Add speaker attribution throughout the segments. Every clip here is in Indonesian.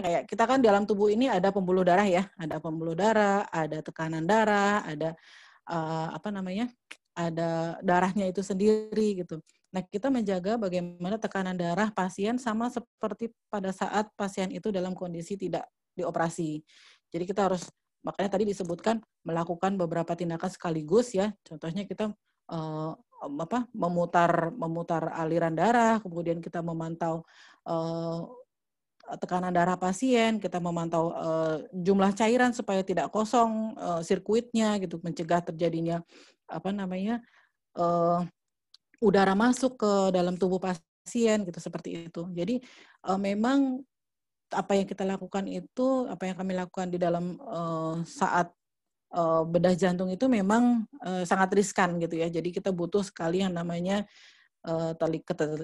Speaker 1: kayak kita kan dalam tubuh ini ada pembuluh darah ya, ada pembuluh darah, ada tekanan darah, ada uh, apa namanya, ada darahnya itu sendiri gitu. Nah kita menjaga bagaimana tekanan darah pasien sama seperti pada saat pasien itu dalam kondisi tidak dioperasi. Jadi kita harus makanya tadi disebutkan melakukan beberapa tindakan sekaligus ya. Contohnya kita uh, apa memutar memutar aliran darah, kemudian kita memantau uh, tekanan darah pasien, kita memantau uh, jumlah cairan supaya tidak kosong uh, sirkuitnya gitu, mencegah terjadinya apa namanya uh, udara masuk ke dalam tubuh pasien gitu seperti itu. Jadi uh, memang apa yang kita lakukan itu, apa yang kami lakukan di dalam uh, saat uh, bedah jantung itu memang uh, sangat riskan gitu ya. Jadi kita butuh sekali yang namanya uh,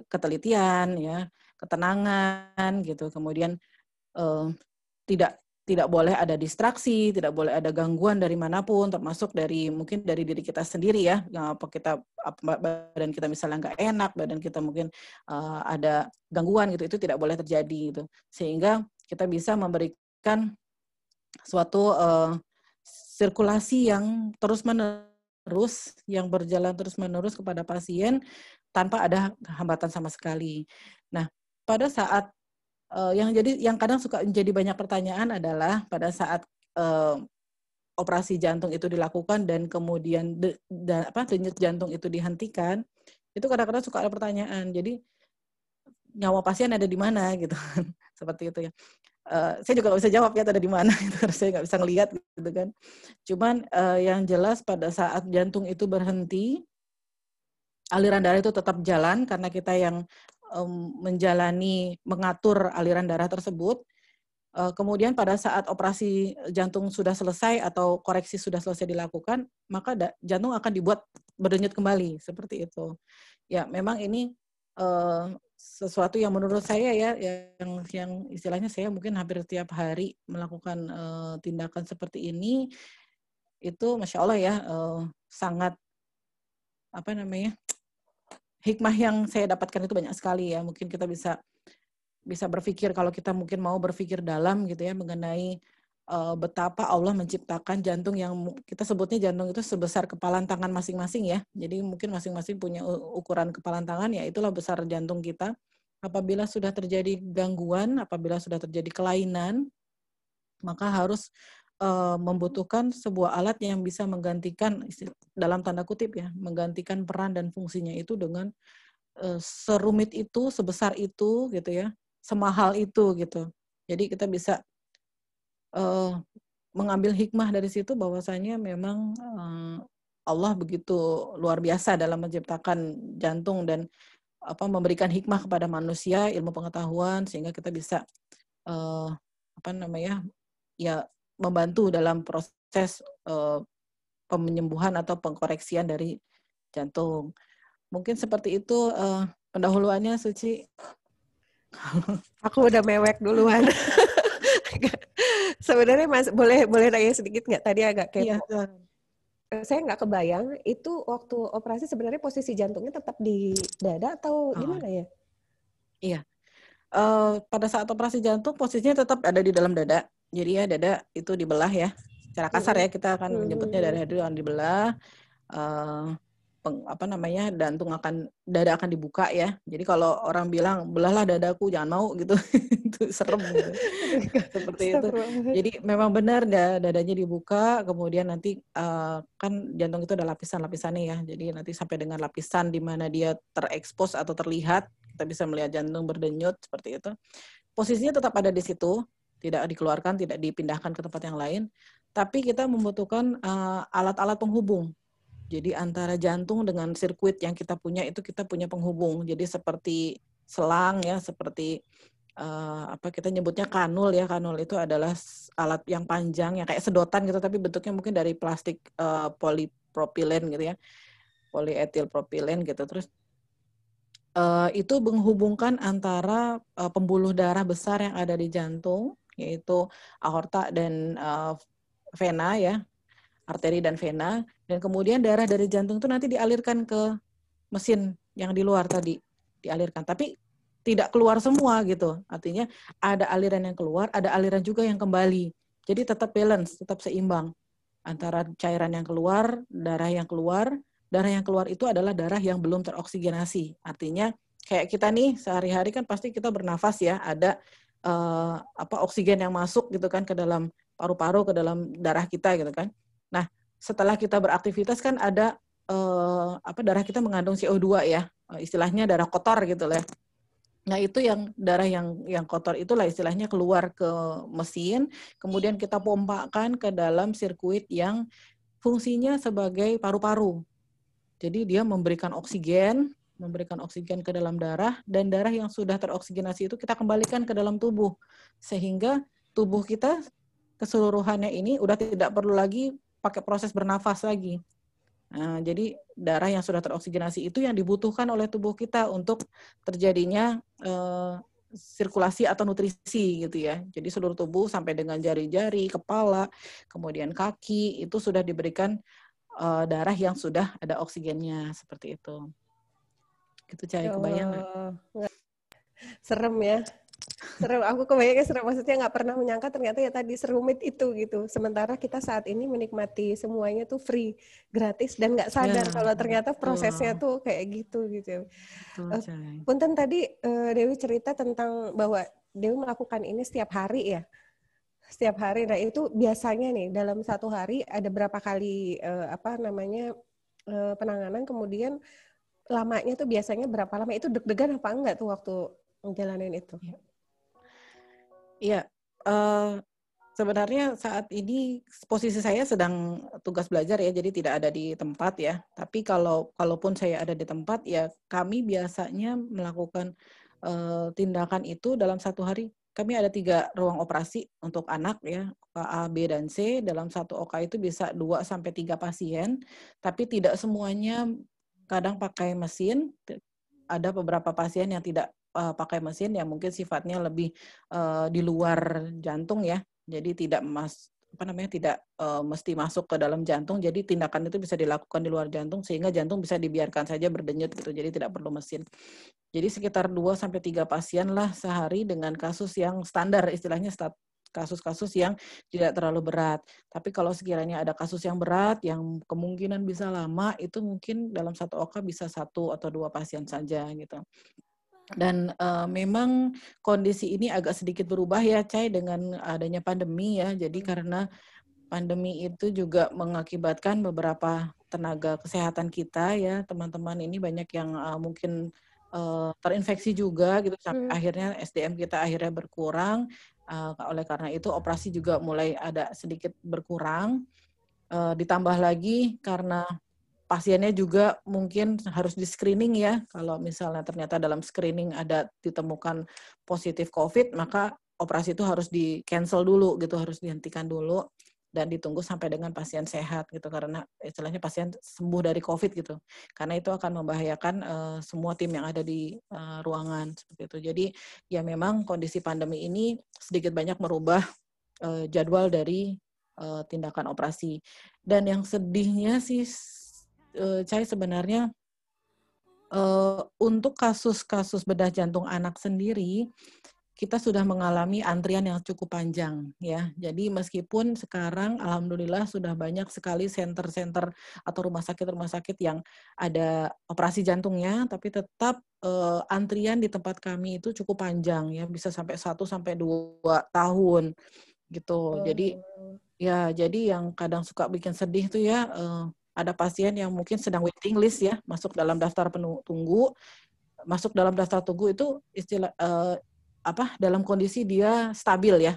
Speaker 1: ketelitian ya ketenangan gitu. Kemudian uh, tidak tidak boleh ada distraksi, tidak boleh ada gangguan dari manapun, termasuk dari mungkin dari diri kita sendiri ya. Apa kita badan kita misalnya nggak enak, badan kita mungkin uh, ada gangguan gitu, itu tidak boleh terjadi gitu. Sehingga kita bisa memberikan suatu uh, sirkulasi yang terus menerus, yang berjalan terus menerus kepada pasien tanpa ada hambatan sama sekali. Nah, pada saat uh, yang jadi yang kadang suka menjadi banyak pertanyaan adalah pada saat uh, operasi jantung itu dilakukan dan kemudian de, de, apa denyut jantung itu dihentikan itu kadang-kadang suka ada pertanyaan jadi nyawa pasien ada di mana gitu kan. seperti itu ya uh, saya juga nggak bisa jawab ya ada di mana gitu saya nggak bisa ngelihat gitu kan cuman uh, yang jelas pada saat jantung itu berhenti aliran darah itu tetap jalan karena kita yang um, menjalani mengatur aliran darah tersebut. Uh, kemudian pada saat operasi jantung sudah selesai atau koreksi sudah selesai dilakukan, maka da, jantung akan dibuat berdenyut kembali seperti itu. Ya, memang ini uh, sesuatu yang menurut saya ya yang yang istilahnya saya mungkin hampir tiap hari melakukan uh, tindakan seperti ini itu masya Allah ya uh, sangat apa namanya hikmah yang saya dapatkan itu banyak sekali ya. Mungkin kita bisa bisa berpikir kalau kita mungkin mau berpikir dalam gitu ya mengenai uh, betapa Allah menciptakan jantung yang kita sebutnya jantung itu sebesar kepalan tangan masing-masing ya. Jadi mungkin masing-masing punya ukuran kepalan tangan ya itulah besar jantung kita. Apabila sudah terjadi gangguan, apabila sudah terjadi kelainan, maka harus Eh, membutuhkan sebuah alat yang bisa menggantikan dalam tanda kutip ya, menggantikan peran dan fungsinya itu dengan eh, serumit itu, sebesar itu gitu ya, semahal itu gitu. Jadi kita bisa eh, mengambil hikmah dari situ bahwasanya memang Allah begitu luar biasa dalam menciptakan jantung dan apa memberikan hikmah kepada manusia ilmu pengetahuan sehingga kita bisa apa namanya ya membantu dalam proses uh, eh, penyembuhan atau pengkoreksian dari jantung. Mungkin seperti itu eh,
Speaker 2: pendahuluannya Suci. Aku udah mewek duluan. Sebenarnya Mas boleh boleh nanya sedikit nggak tadi agak kayak iya. saya nggak kebayang itu waktu operasi sebenarnya posisi jantungnya tetap di dada atau oh. gimana ya?
Speaker 1: Iya. Uh, pada saat operasi jantung posisinya tetap ada di dalam dada jadi ya dada itu dibelah ya. Secara kasar ya kita akan menyebutnya dada itu akan dibelah. Uh, peng, apa namanya dantung akan dada akan dibuka ya jadi kalau orang bilang belahlah dadaku jangan mau gitu itu serem gitu.
Speaker 3: seperti itu
Speaker 1: jadi memang benar ya dadanya dibuka kemudian nanti uh, kan jantung itu ada lapisan-lapisannya ya jadi nanti sampai dengan lapisan di mana dia terekspos atau terlihat kita bisa melihat jantung berdenyut seperti itu posisinya tetap ada di situ tidak dikeluarkan, tidak dipindahkan ke tempat yang lain, tapi kita membutuhkan eh, alat-alat uh, penghubung. Jadi antara jantung dengan sirkuit yang kita punya itu kita punya penghubung. Jadi seperti selang ya, seperti uh, apa kita nyebutnya kanul ya. Kanul itu adalah alat yang panjang yang kayak sedotan gitu tapi bentuknya mungkin dari plastik uh, eh, polipropilen gitu ya. Polietil propilen gitu. Terus uh, itu menghubungkan antara uh, pembuluh darah besar yang ada di jantung yaitu aorta dan uh, vena ya, arteri dan vena. Dan kemudian darah dari jantung itu nanti dialirkan ke mesin yang di luar tadi, dialirkan. Tapi tidak keluar semua gitu. Artinya ada aliran yang keluar, ada aliran juga yang kembali. Jadi tetap balance, tetap seimbang antara cairan yang keluar, darah yang keluar. Darah yang keluar itu adalah darah yang belum teroksigenasi. Artinya kayak kita nih sehari-hari kan pasti kita bernafas ya, ada uh, apa oksigen yang masuk gitu kan ke dalam paru-paru ke dalam darah kita gitu kan. Nah, setelah kita beraktivitas kan ada uh, apa darah kita mengandung CO2 ya. Eh, istilahnya darah kotor gitu lah. Ya. Nah, itu yang darah yang yang kotor itulah istilahnya keluar ke mesin, kemudian kita pompakan ke dalam sirkuit yang fungsinya sebagai paru-paru. Jadi dia memberikan oksigen memberikan oksigen ke dalam darah dan darah yang sudah teroksigenasi itu kita kembalikan ke dalam tubuh sehingga tubuh kita keseluruhannya ini udah tidak perlu lagi pakai proses bernafas lagi. Nah, jadi darah yang sudah teroksigenasi itu yang dibutuhkan oleh tubuh kita untuk terjadinya eh, sirkulasi atau nutrisi gitu ya. Jadi seluruh tubuh sampai dengan jari-jari, kepala, kemudian kaki itu sudah diberikan eh, darah yang sudah ada oksigennya seperti itu gitu cari ya kebayangan
Speaker 2: kebayang serem ya serem aku kebayangnya serem maksudnya nggak pernah menyangka ternyata ya tadi serumit itu gitu sementara kita saat ini menikmati semuanya tuh free gratis dan nggak ya, sadar ya. kalau ternyata prosesnya Betul. tuh kayak gitu gitu Betul, eh, punten tadi uh, Dewi cerita tentang bahwa Dewi melakukan ini setiap hari ya setiap hari nah itu biasanya nih dalam satu hari ada berapa kali uh, apa namanya uh, penanganan kemudian uh, lamanya tuh biasanya berapa lama? Itu deg-degan apa enggak tuh waktu menjalanin itu?
Speaker 1: Iya, uh, sebenarnya saat ini posisi saya sedang tugas belajar ya, jadi tidak ada di tempat ya. Tapi kalau kalaupun saya ada di tempat ya, kami biasanya melakukan uh, tindakan itu dalam satu hari. Kami ada tiga ruang operasi untuk anak ya, A, B, dan C. Dalam satu OK itu bisa 2 sampai tiga pasien, tapi tidak semuanya kadang pakai mesin. Ada beberapa pasien yang tidak uh, pakai mesin yang mungkin sifatnya lebih uh, di luar jantung ya. Jadi tidak mas apa namanya tidak uh, mesti masuk ke dalam jantung. Jadi tindakan itu bisa dilakukan di luar jantung sehingga jantung bisa dibiarkan saja berdenyut gitu. Jadi tidak perlu mesin. Jadi sekitar 2 sampai 3 pasien lah sehari dengan kasus yang standar istilahnya kasus-kasus yang tidak terlalu berat. Tapi kalau sekiranya ada kasus yang berat, yang kemungkinan bisa lama, itu mungkin dalam satu oka bisa satu atau dua pasien saja gitu. Dan uh, memang kondisi ini agak sedikit berubah ya, Cai, dengan adanya pandemi ya. Jadi hmm. karena pandemi itu juga mengakibatkan beberapa tenaga kesehatan kita ya, teman-teman ini banyak yang uh, mungkin eh, terinfeksi juga gitu sampai hmm. akhirnya SDM kita akhirnya berkurang Uh, oleh karena itu operasi juga mulai ada sedikit berkurang. Uh, ditambah lagi karena pasiennya juga mungkin harus di screening ya. Kalau misalnya ternyata dalam screening ada ditemukan positif COVID, maka operasi itu harus di cancel dulu gitu, harus dihentikan dulu dan ditunggu sampai dengan pasien sehat gitu karena istilahnya pasien sembuh dari COVID gitu karena itu akan membahayakan uh, semua tim yang ada di uh, ruangan seperti itu jadi ya memang kondisi pandemi ini sedikit banyak merubah uh, jadwal dari uh, tindakan operasi dan yang sedihnya sih uh, Cai sebenarnya uh, untuk kasus-kasus bedah jantung anak sendiri kita sudah mengalami antrian yang cukup panjang ya. Jadi meskipun sekarang alhamdulillah sudah banyak sekali center-center atau rumah sakit-rumah sakit yang ada operasi jantungnya tapi tetap eh, antrian di tempat kami itu cukup panjang ya, bisa sampai 1 sampai 2 tahun gitu. Oh. Jadi ya jadi yang kadang suka bikin sedih tuh ya eh, ada pasien yang mungkin sedang waiting list ya, masuk dalam daftar penunggu, masuk dalam daftar tunggu itu istilah eh, apa dalam kondisi dia stabil ya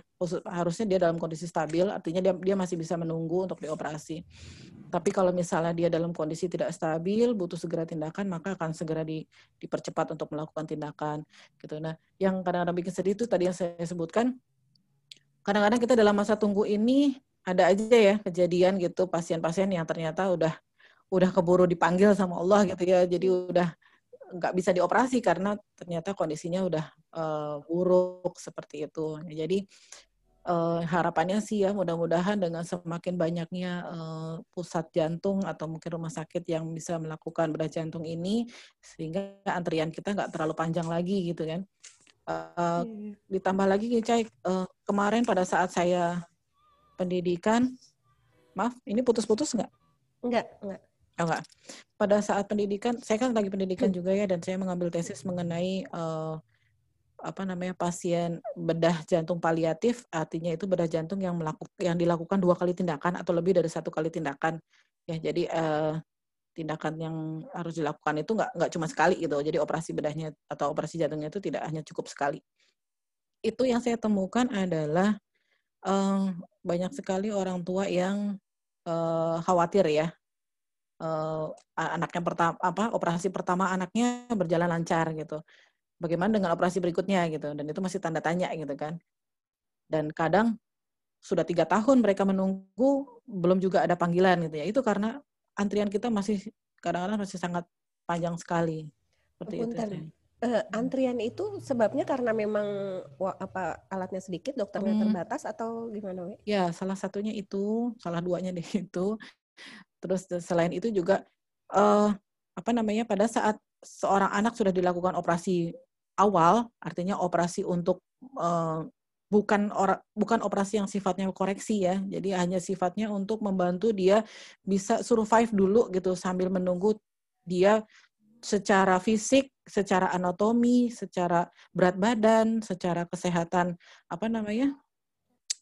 Speaker 1: harusnya dia dalam kondisi stabil artinya dia dia masih bisa menunggu untuk dioperasi tapi kalau misalnya dia dalam kondisi tidak stabil butuh segera tindakan maka akan segera di, dipercepat untuk melakukan tindakan gitu nah yang kadang-kadang bikin sedih itu tadi yang saya sebutkan kadang-kadang kita dalam masa tunggu ini ada aja ya kejadian gitu pasien-pasien yang ternyata udah udah keburu dipanggil sama Allah gitu ya jadi udah nggak bisa dioperasi karena ternyata kondisinya udah uh, buruk seperti itu. Nah, jadi uh, harapannya sih ya mudah-mudahan dengan semakin banyaknya uh, pusat jantung atau mungkin rumah sakit yang bisa melakukan bedah jantung ini sehingga antrian kita nggak terlalu panjang lagi gitu kan. Uh, Ditambah lagi Cai, uh, kemarin pada saat saya pendidikan, maaf, ini putus-putus nggak? Nggak, nggak. Oh, enggak. Pada saat pendidikan, saya kan lagi pendidikan hmm. juga ya, dan saya mengambil tesis mengenai uh, apa namanya pasien bedah jantung paliatif, artinya itu bedah jantung yang melakukan yang dilakukan dua kali tindakan atau lebih dari satu kali tindakan. Ya, jadi uh, tindakan yang harus dilakukan itu nggak nggak cuma sekali gitu. Jadi operasi bedahnya atau operasi jantungnya itu tidak hanya cukup sekali. Itu yang saya temukan adalah uh, banyak sekali orang tua yang uh, khawatir ya uh, anaknya pertama apa operasi pertama anaknya berjalan lancar gitu. Bagaimana dengan operasi berikutnya gitu dan itu masih tanda tanya gitu kan. Dan kadang sudah tiga tahun mereka menunggu belum juga ada panggilan gitu ya. Itu karena antrian kita masih kadang-kadang masih sangat panjang sekali. Seperti Bentar. itu. Ya.
Speaker 2: Uh, antrian itu sebabnya karena memang wah, apa alatnya sedikit, dokternya hmm. terbatas atau gimana?
Speaker 1: Ya, salah satunya itu, salah duanya deh itu. Terus selain itu juga uh, apa namanya pada saat seorang anak sudah dilakukan operasi awal, artinya operasi untuk uh, bukan or, bukan operasi yang sifatnya koreksi ya. Jadi hanya sifatnya untuk membantu dia bisa survive dulu gitu sambil menunggu dia secara fisik, secara anatomi, secara berat badan, secara kesehatan apa namanya?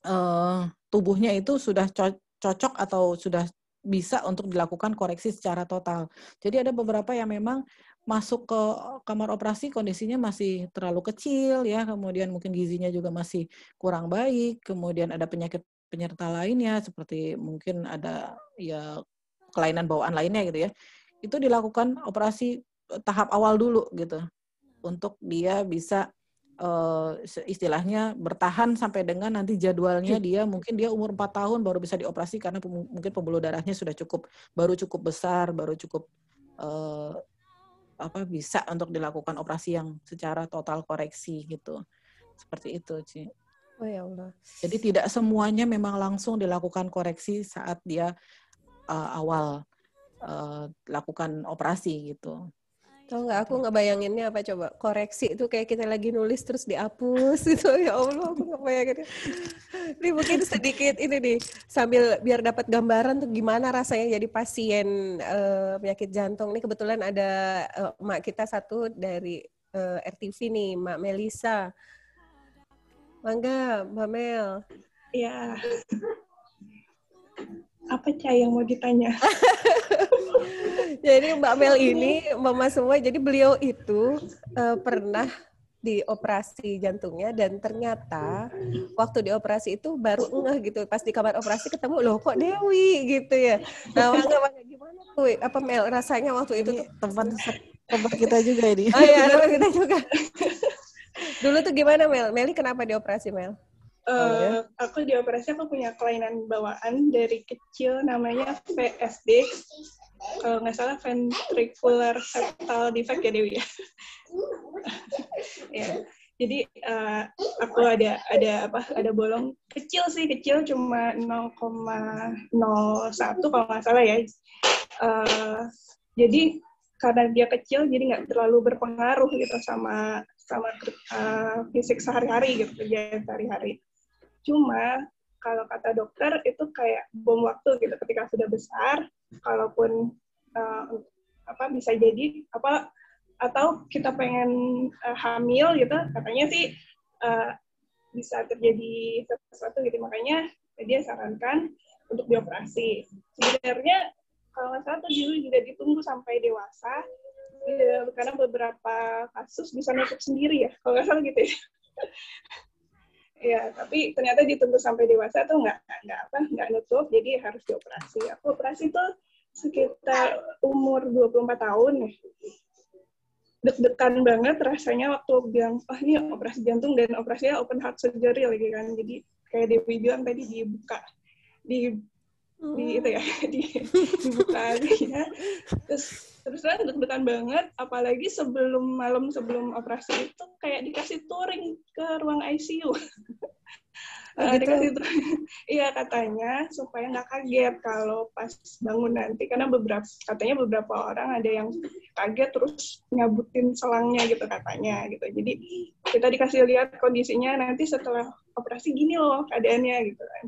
Speaker 1: Uh, tubuhnya itu sudah co cocok atau sudah bisa untuk dilakukan koreksi secara total. Jadi ada beberapa yang memang masuk ke kamar operasi kondisinya masih terlalu kecil ya, kemudian mungkin gizinya juga masih kurang baik, kemudian ada penyakit penyerta lainnya seperti mungkin ada ya kelainan bawaan lainnya gitu ya. Itu dilakukan operasi eh, tahap awal dulu gitu untuk dia bisa Eh, istilahnya bertahan sampai dengan nanti jadwalnya iya. dia mungkin dia umur 4 tahun baru bisa dioperasi karena mungkin pembuluh darahnya sudah cukup baru cukup besar, baru cukup uh, apa bisa untuk dilakukan operasi yang secara total koreksi gitu. Seperti itu, Ci. Oh ya Allah. Jadi tidak semuanya memang langsung dilakukan koreksi saat dia uh, awal uh, lakukan operasi gitu.
Speaker 2: Tahu nggak aku nggak bayanginnya apa coba koreksi itu kayak kita lagi nulis terus dihapus gitu ya Allah aku bayangin Ini mungkin sedikit ini nih sambil biar dapat gambaran tuh gimana rasanya jadi pasien uh, penyakit jantung. Ini kebetulan ada uh, eh, mak kita satu dari uh, eh, RTV nih, Mak Melisa. Mangga, Mbak Mel. Iya apa cah yang mau ditanya? jadi Mbak Mel ini mama semua jadi beliau itu uh, pernah dioperasi jantungnya dan ternyata waktu dioperasi itu baru ngeh gitu pas di kamar operasi ketemu loh kok Dewi gitu ya nah mangga gimana tuh apa Mel rasanya waktu itu ini tempat tempat kita juga ini oh iya tempat kita juga dulu tuh gimana Mel Meli kenapa dioperasi Mel
Speaker 3: Uh,
Speaker 4: aku dioperasi aku punya kelainan bawaan dari kecil namanya VSD kalau nggak salah ventricular septal defect ya Dewi ya.
Speaker 3: yeah.
Speaker 4: Jadi uh, aku ada ada apa ada bolong kecil sih kecil cuma 0,01 kalau nggak salah ya. Uh, jadi karena dia kecil jadi nggak terlalu berpengaruh gitu sama sama uh, fisik sehari-hari gitu kerja sehari-hari. Cuma kalau kata dokter itu kayak bom waktu gitu ketika sudah besar, kalaupun uh, apa bisa jadi apa atau kita pengen uh, hamil gitu, katanya sih uh, bisa terjadi sesuatu gitu. Makanya dia sarankan untuk dioperasi. Sebenarnya kalau nggak salah dulu juga ditunggu sampai dewasa iya, karena beberapa kasus bisa nutup sendiri ya kalau nggak salah gitu ya ya tapi ternyata ditunggu sampai dewasa tuh nggak nggak apa nggak nutup jadi harus dioperasi aku operasi tuh sekitar umur 24 tahun ya deg-degan banget rasanya waktu bilang oh ini operasi jantung dan operasinya open heart surgery lagi kan jadi kayak Dewi bilang tadi dibuka di
Speaker 3: di oh. itu ya
Speaker 4: di, dibuka ya. terus terus terang deg-degan banget apalagi sebelum malam sebelum operasi itu kayak dikasih touring ke ruang ICU oh, eh, gitu. iya katanya supaya nggak kaget kalau pas bangun nanti karena beberapa katanya beberapa orang ada yang kaget terus nyabutin selangnya gitu katanya gitu jadi kita dikasih lihat kondisinya nanti setelah operasi gini loh keadaannya gitu kan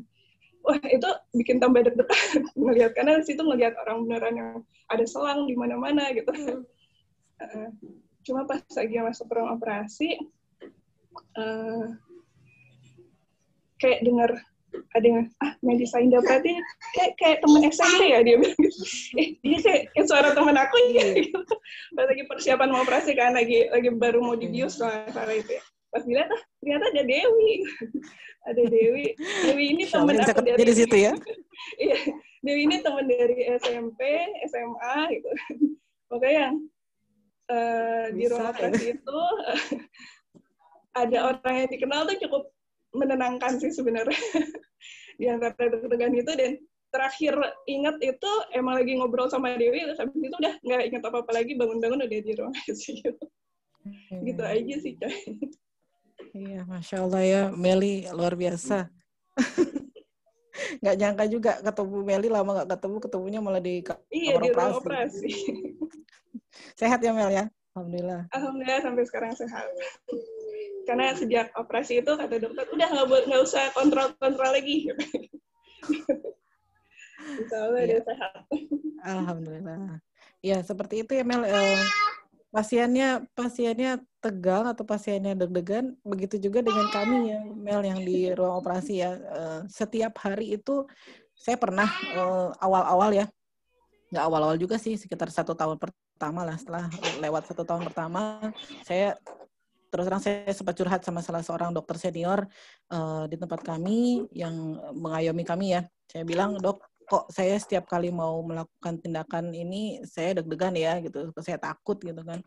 Speaker 4: wah itu bikin tambah deg-degan ngelihat karena situ melihat orang beneran yang ada selang di mana-mana gitu hmm. cuma pas lagi masuk ke ruang operasi uh, kayak dengar ada yang ah medis Indah berarti kayak kayak teman SMP ya dia bilang gitu. eh dia kayak, kayak suara teman aku ya gitu. pas lagi persiapan mau operasi kan lagi lagi baru mau dibius lah salah itu ya pas dilihat ah ternyata ada Dewi ada Dewi Dewi ini teman aku dari di situ ya iya Dewi ini teman dari SMP SMA gitu makanya uh, eh, di ruang operasi ya. itu ada orang yang dikenal tuh cukup menenangkan sih sebenarnya di antara deg itu dan terakhir ingat itu emang lagi ngobrol sama Dewi terus habis itu udah nggak ingat apa-apa lagi bangun-bangun udah di ruang ICU gitu. Hmm. gitu aja sih coy
Speaker 1: Iya, Masya Allah ya, Meli luar biasa. nggak nyangka juga ketemu Meli lama nggak ketemu, ketemunya malah di iya, kamar di operasi. sehat ya Mel ya? Alhamdulillah.
Speaker 4: Alhamdulillah sampai sekarang sehat. Karena sejak operasi itu kata dokter udah nggak buat nggak usah kontrol kontrol lagi. Insya Allah iya. dia sehat.
Speaker 1: Alhamdulillah. Ya seperti itu ya Mel. Eh, pasiennya pasiennya tegang atau pasiennya deg-degan begitu juga dengan kami ya Mel yang di ruang operasi ya eh, setiap hari itu saya pernah eh, awal-awal ya nggak awal-awal juga sih sekitar satu tahun pertama lah setelah lewat satu tahun pertama saya terus terang saya sempat curhat sama salah seorang dokter senior eh, di tempat kami yang mengayomi kami ya. Saya bilang, dok, kok saya setiap kali mau melakukan tindakan ini saya deg-degan ya gitu saya takut gitu kan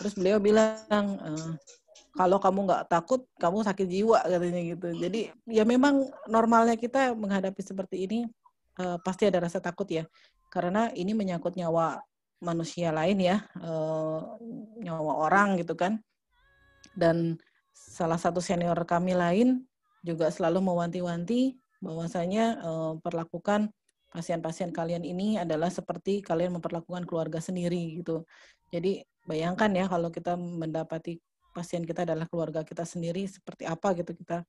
Speaker 1: terus beliau bilang e, kalau kamu nggak takut kamu sakit jiwa katanya gitu jadi ya memang normalnya kita menghadapi seperti ini uh, pasti ada rasa takut ya karena ini menyangkut nyawa manusia lain ya uh, nyawa orang gitu kan dan salah satu senior kami lain juga selalu mewanti-wanti bahwasanya uh, perlakukan pasien-pasien kalian ini adalah seperti kalian memperlakukan keluarga sendiri gitu. Jadi bayangkan ya kalau kita mendapati pasien kita adalah keluarga kita sendiri seperti apa gitu kita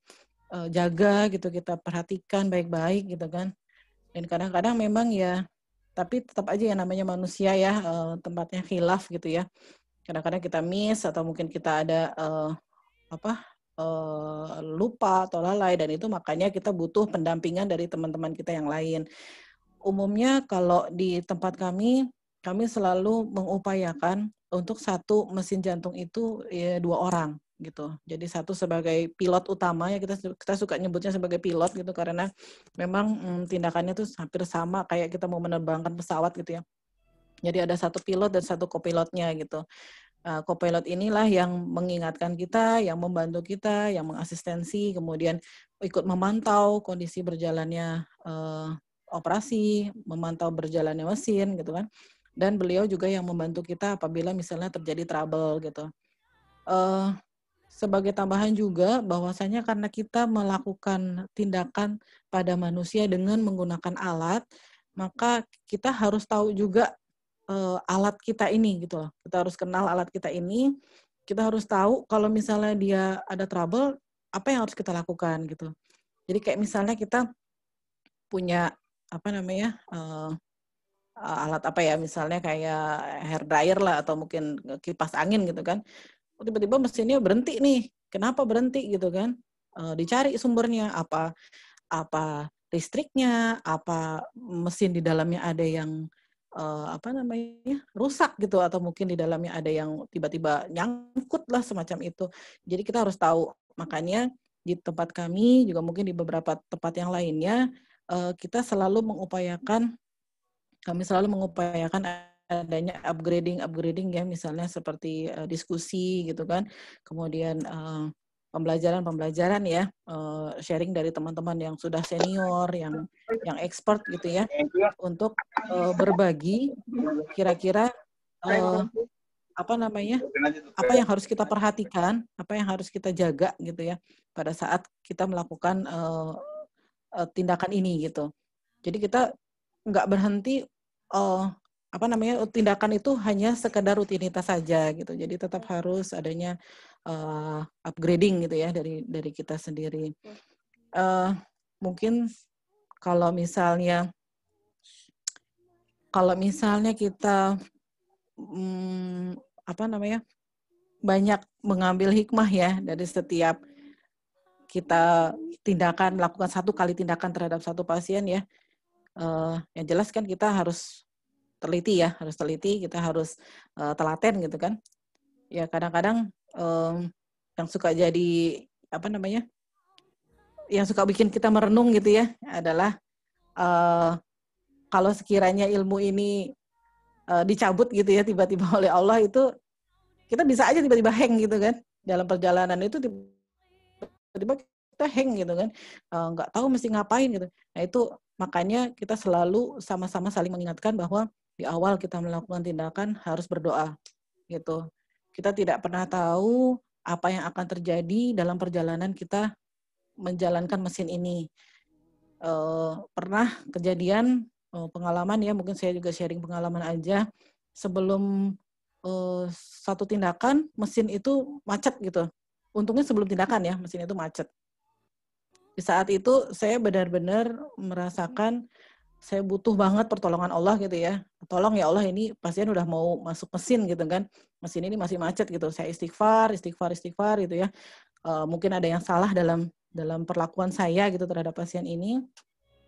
Speaker 1: uh, jaga gitu kita perhatikan baik-baik gitu kan. Dan kadang-kadang memang ya tapi tetap aja yang namanya manusia ya uh, tempatnya khilaf gitu ya. Kadang-kadang kita miss atau mungkin kita ada uh, apa Eh, lupa atau lalai dan itu makanya kita butuh pendampingan dari teman-teman kita yang lain. Umumnya kalau di tempat kami kami selalu mengupayakan untuk satu mesin jantung itu ya, dua orang gitu. Jadi satu sebagai pilot utama ya kita kita suka nyebutnya sebagai pilot gitu karena memang hmm, tindakannya tuh hampir sama kayak kita mau menerbangkan pesawat gitu ya. Jadi ada satu pilot dan satu kopilotnya gitu uh, Copilot inilah yang mengingatkan kita, yang membantu kita, yang mengasistensi, kemudian ikut memantau kondisi berjalannya uh, operasi, memantau berjalannya mesin gitu kan. Dan beliau juga yang membantu kita apabila misalnya terjadi trouble gitu. Uh, sebagai tambahan juga bahwasanya karena kita melakukan tindakan pada manusia dengan menggunakan alat, maka kita harus tahu juga uh, alat kita ini gitu loh. Kita harus kenal alat kita ini. Kita harus tahu kalau misalnya dia ada trouble, apa yang harus kita lakukan gitu. Jadi kayak misalnya kita punya apa namanya uh, alat apa ya misalnya kayak hair dryer lah atau mungkin kipas angin gitu kan. Oh, tiba-tiba mesinnya berhenti nih. Kenapa berhenti gitu kan? Uh, dicari sumbernya apa apa listriknya, apa mesin di dalamnya ada yang uh, apa namanya rusak gitu atau mungkin di dalamnya ada yang tiba-tiba nyangkut lah semacam itu. Jadi kita harus tahu makanya di tempat kami juga mungkin di beberapa tempat yang lainnya uh, kita selalu mengupayakan kami selalu mengupayakan adanya upgrading upgrading ya misalnya seperti uh, diskusi gitu kan kemudian uh, pembelajaran-pembelajaran ya, eh, sharing dari teman-teman yang sudah senior, yang yang expert gitu ya, untuk eh, berbagi kira-kira eh, apa namanya, apa yang harus kita perhatikan, apa yang harus kita jaga gitu ya, pada saat kita melakukan tindakan ini gitu. Jadi kita nggak berhenti uh, apa namanya tindakan itu hanya sekedar rutinitas saja gitu. Jadi tetap harus adanya uh, upgrading gitu ya dari dari kita sendiri. Uh, mungkin kalau misalnya kalau misalnya kita hmm, apa namanya banyak mengambil hikmah ya dari setiap kita tindakan melakukan satu kali tindakan terhadap satu pasien ya uh, yang jelas kan kita harus teliti ya harus teliti kita harus uh, telaten gitu kan ya kadang-kadang um, yang suka jadi apa namanya yang suka bikin kita merenung gitu ya adalah uh, kalau sekiranya ilmu ini uh, dicabut gitu ya tiba-tiba oleh Allah itu kita bisa aja tiba-tiba hang gitu kan dalam perjalanan itu tiba-tiba kita hang gitu kan eh, nggak uh, tahu mesti ngapain gitu nah itu makanya kita selalu sama-sama saling mengingatkan bahwa di awal kita melakukan tindakan harus berdoa gitu kita tidak pernah tahu apa yang akan terjadi dalam perjalanan kita menjalankan mesin ini. Uh, pernah kejadian uh, pengalaman ya, mungkin saya juga sharing pengalaman aja. Sebelum uh, satu tindakan, mesin itu macet gitu. Untungnya sebelum tindakan ya, mesin itu macet. Di saat itu saya benar-benar merasakan saya butuh banget pertolongan Allah gitu ya. Tolong ya Allah ini pasien udah mau masuk mesin gitu kan. Mesin ini masih macet gitu. Saya istighfar, istighfar, istighfar gitu ya. Uh, mungkin ada yang salah dalam dalam perlakuan saya gitu terhadap pasien ini.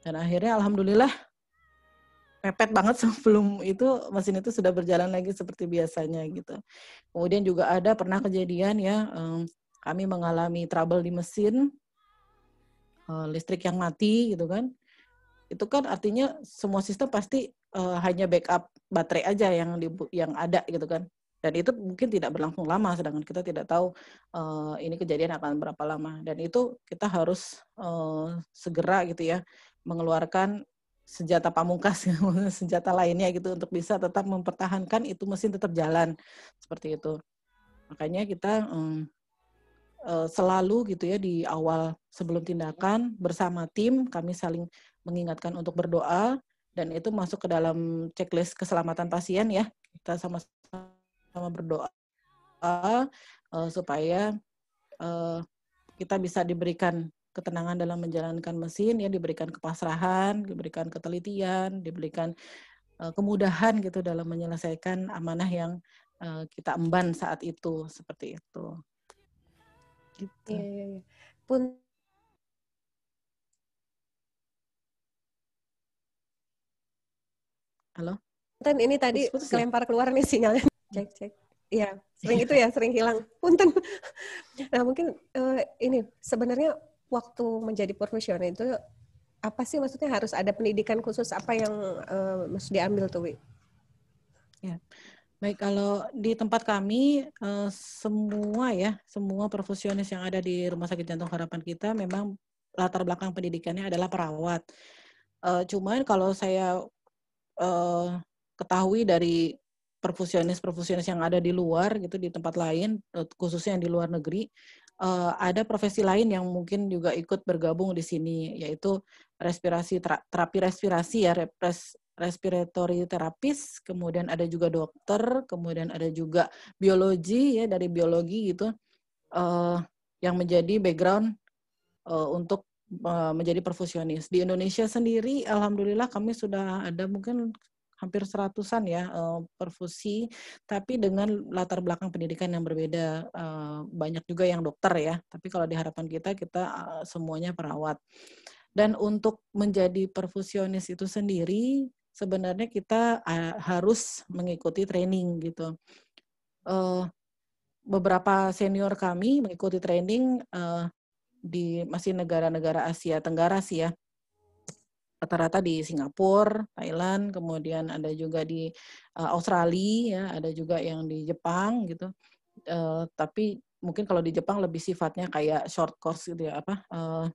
Speaker 1: Dan akhirnya alhamdulillah pepet banget sebelum itu mesin itu sudah berjalan lagi seperti biasanya gitu. Kemudian juga ada pernah kejadian ya um, kami mengalami trouble di mesin uh, listrik yang mati gitu kan itu kan artinya semua sistem pasti uh, hanya backup baterai aja yang di, yang ada gitu kan dan itu mungkin tidak berlangsung lama sedangkan kita tidak tahu uh, ini kejadian akan berapa lama dan itu kita harus uh, segera gitu ya mengeluarkan senjata pamungkas senjata lainnya gitu untuk bisa tetap mempertahankan itu mesin tetap jalan seperti itu makanya kita um, selalu gitu ya di awal sebelum tindakan bersama tim kami saling mengingatkan untuk berdoa dan itu masuk ke dalam checklist keselamatan pasien ya. Kita sama-sama berdoa uh, supaya uh, kita bisa diberikan ketenangan dalam menjalankan mesin ya diberikan kepasrahan, diberikan ketelitian, diberikan uh, kemudahan gitu dalam menyelesaikan amanah yang uh, kita emban saat itu seperti itu. Gitu.
Speaker 2: Ya, ya, ya. Pun Halo? Punten, ini tadi Putus, ya? kelempar keluar nih sinyalnya. Cek, cek. Iya, sering itu ya, sering hilang. Punten. Nah, mungkin uh, ini sebenarnya waktu menjadi profesional itu apa sih maksudnya harus ada pendidikan khusus apa yang uh, harus diambil tuh, Wi?
Speaker 1: Ya. Baik, kalau di tempat kami uh, semua ya, semua profesionis yang ada di Rumah Sakit Jantung Harapan kita memang latar belakang pendidikannya adalah perawat. Uh, cuman kalau saya uh, ketahui dari perfusionis-perfusionis yang ada di luar gitu di tempat lain eh, khususnya yang di luar negeri uh, ada profesi lain yang mungkin juga ikut bergabung di sini yaitu respirasi terapi respirasi ya repres, respiratory terapis kemudian ada juga dokter kemudian ada juga biologi ya dari biologi gitu uh, yang menjadi background uh, untuk Eh, menjadi perfusionis. Di Indonesia sendiri, alhamdulillah kami sudah ada mungkin hampir seratusan ya eh, perfusi, tapi dengan latar belakang pendidikan yang berbeda. Eh, banyak juga yang dokter ya, tapi kalau di harapan kita, kita semuanya perawat. Dan untuk menjadi perfusionis itu sendiri, sebenarnya kita harus mengikuti training gitu. Beberapa senior kami mengikuti training di masih negara-negara Asia Tenggara sih ya rata-rata di Singapura, Thailand, kemudian ada juga di eh, Australia, ya, ada juga yang di Jepang gitu. Uh, tapi mungkin kalau di Jepang lebih sifatnya kayak short course gitu ya apa uh,